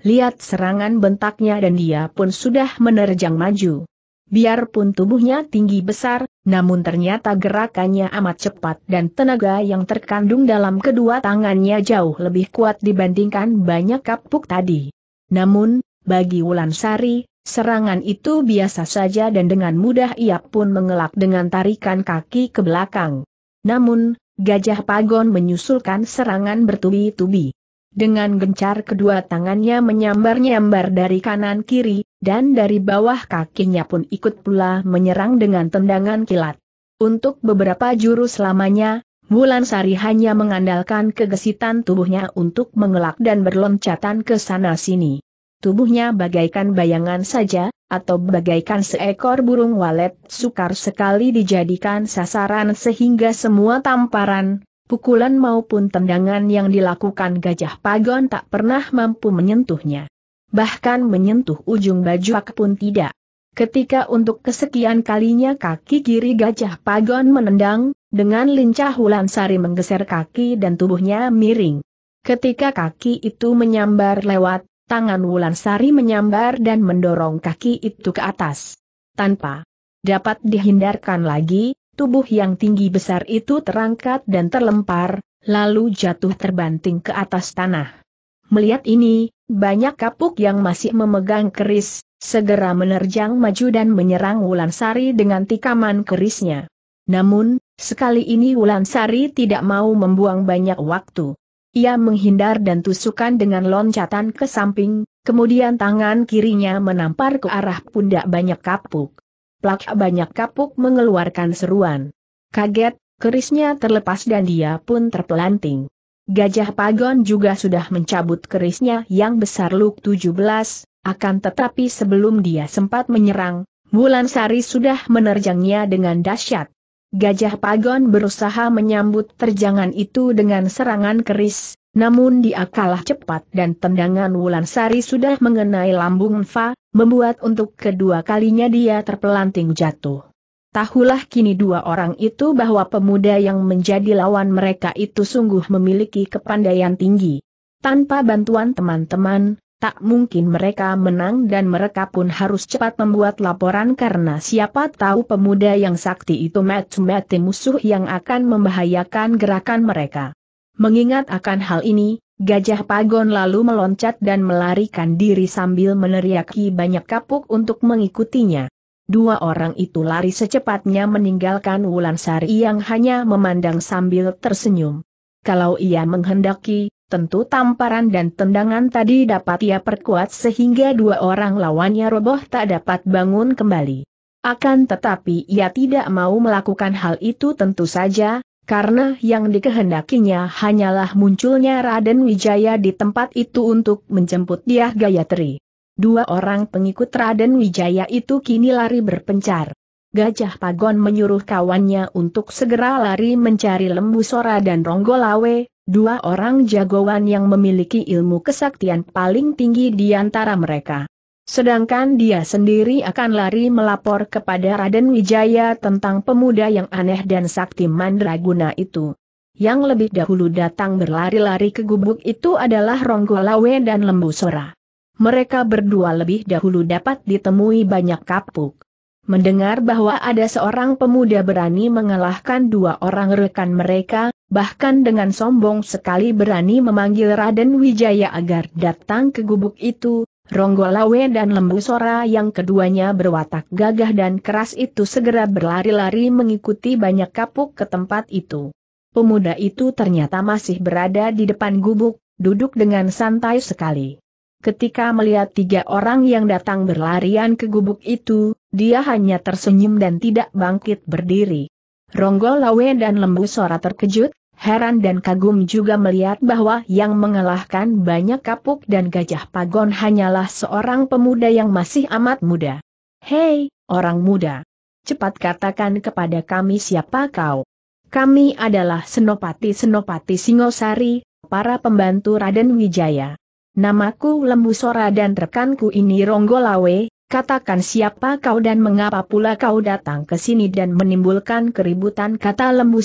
Lihat serangan bentaknya dan dia pun sudah menerjang maju. Biarpun tubuhnya tinggi besar, namun ternyata gerakannya amat cepat dan tenaga yang terkandung dalam kedua tangannya jauh lebih kuat dibandingkan banyak kapuk tadi. Namun, bagi Wulansari, serangan itu biasa saja dan dengan mudah ia pun mengelak dengan tarikan kaki ke belakang. Namun, Gajah Pagon menyusulkan serangan bertubi-tubi. Dengan gencar kedua tangannya menyambar-nyambar dari kanan kiri, dan dari bawah kakinya pun ikut pula menyerang dengan tendangan kilat. Untuk beberapa jurus lamanya, Bulan Sari hanya mengandalkan kegesitan tubuhnya untuk mengelak dan berloncatan ke sana-sini. Tubuhnya bagaikan bayangan saja, atau bagaikan seekor burung walet sukar sekali dijadikan sasaran sehingga semua tamparan, pukulan maupun tendangan yang dilakukan gajah pagon tak pernah mampu menyentuhnya. Bahkan menyentuh ujung baju pun tidak. Ketika untuk kesekian kalinya kaki kiri gajah pagon menendang, dengan lincah Wulan Sari menggeser kaki dan tubuhnya miring. Ketika kaki itu menyambar lewat, tangan Wulan Sari menyambar dan mendorong kaki itu ke atas. Tanpa dapat dihindarkan lagi, Tubuh yang tinggi besar itu terangkat dan terlempar, lalu jatuh terbanting ke atas tanah. Melihat ini, banyak kapuk yang masih memegang keris, segera menerjang maju dan menyerang Wulan Sari dengan tikaman kerisnya. Namun, sekali ini Wulan Sari tidak mau membuang banyak waktu. Ia menghindar dan tusukan dengan loncatan ke samping, kemudian tangan kirinya menampar ke arah pundak banyak kapuk plak banyak kapuk mengeluarkan seruan. Kaget, kerisnya terlepas dan dia pun terpelanting. Gajah Pagon juga sudah mencabut kerisnya yang besar luk 17, akan tetapi sebelum dia sempat menyerang, Bulan Sari sudah menerjangnya dengan dahsyat. Gajah Pagon berusaha menyambut terjangan itu dengan serangan keris, namun dia kalah cepat dan tendangan Wulan Sari sudah mengenai lambung Fa, membuat untuk kedua kalinya dia terpelanting jatuh. Tahulah kini dua orang itu bahwa pemuda yang menjadi lawan mereka itu sungguh memiliki kepandaian tinggi. Tanpa bantuan teman-teman, tak mungkin mereka menang dan mereka pun harus cepat membuat laporan karena siapa tahu pemuda yang sakti itu mati-mati musuh yang akan membahayakan gerakan mereka. Mengingat akan hal ini, Gajah Pagon lalu meloncat dan melarikan diri sambil meneriaki banyak kapuk untuk mengikutinya. Dua orang itu lari secepatnya meninggalkan Wulansari yang hanya memandang sambil tersenyum. Kalau ia menghendaki, tentu tamparan dan tendangan tadi dapat ia perkuat sehingga dua orang lawannya roboh tak dapat bangun kembali. Akan tetapi ia tidak mau melakukan hal itu tentu saja, karena yang dikehendakinya hanyalah munculnya Raden Wijaya di tempat itu untuk menjemput dia Gayatri. Dua orang pengikut Raden Wijaya itu kini lari berpencar. Gajah Pagon menyuruh kawannya untuk segera lari mencari Lembu Sora dan Ronggolawe, dua orang jagoan yang memiliki ilmu kesaktian paling tinggi di antara mereka. Sedangkan dia sendiri akan lari melapor kepada Raden Wijaya tentang pemuda yang aneh dan sakti mandraguna itu. Yang lebih dahulu datang berlari-lari ke gubuk itu adalah Ronggolawe dan Lembu Sora. Mereka berdua lebih dahulu dapat ditemui banyak kapuk. Mendengar bahwa ada seorang pemuda berani mengalahkan dua orang rekan mereka, bahkan dengan sombong sekali berani memanggil Raden Wijaya agar datang ke gubuk itu, Ronggolawe dan Lembu Sora yang keduanya berwatak gagah dan keras itu segera berlari-lari mengikuti banyak kapuk ke tempat itu. Pemuda itu ternyata masih berada di depan gubuk, duduk dengan santai sekali. Ketika melihat tiga orang yang datang berlarian ke gubuk itu, dia hanya tersenyum dan tidak bangkit berdiri. Ronggolawe dan Lembu Sora terkejut, Heran dan kagum juga melihat bahwa yang mengalahkan banyak kapuk dan gajah pagon hanyalah seorang pemuda yang masih amat muda. Hei, orang muda! Cepat katakan kepada kami siapa kau. Kami adalah Senopati-Senopati Singosari, para pembantu Raden Wijaya. Namaku Lembu dan rekanku ini Ronggolawe, katakan siapa kau dan mengapa pula kau datang ke sini dan menimbulkan keributan kata Lembu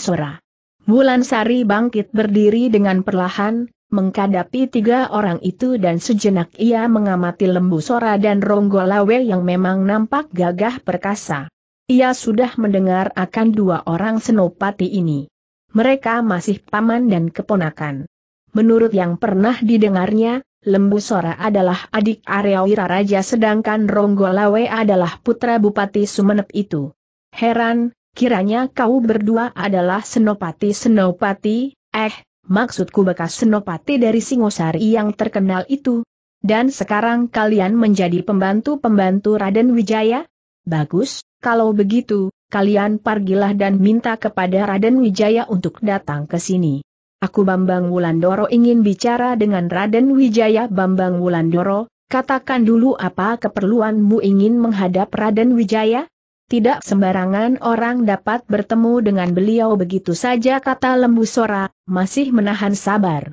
Bulan Sari bangkit berdiri dengan perlahan, menghadapi tiga orang itu dan sejenak ia mengamati lembu Sora dan Ronggolawe yang memang nampak gagah perkasa. Ia sudah mendengar akan dua orang senopati ini. Mereka masih paman dan keponakan. Menurut yang pernah didengarnya, Lembu Sora adalah adik Arya Raja sedangkan Ronggolawe adalah putra Bupati Sumenep itu. Heran, Kiranya kau berdua adalah senopati-senopati, eh, maksudku bekas senopati dari Singosari yang terkenal itu. Dan sekarang kalian menjadi pembantu-pembantu Raden Wijaya? Bagus, kalau begitu, kalian pergilah dan minta kepada Raden Wijaya untuk datang ke sini. Aku Bambang Wulandoro ingin bicara dengan Raden Wijaya Bambang Wulandoro, katakan dulu apa keperluanmu ingin menghadap Raden Wijaya? Tidak sembarangan orang dapat bertemu dengan beliau begitu saja kata Lembu Sora, masih menahan sabar.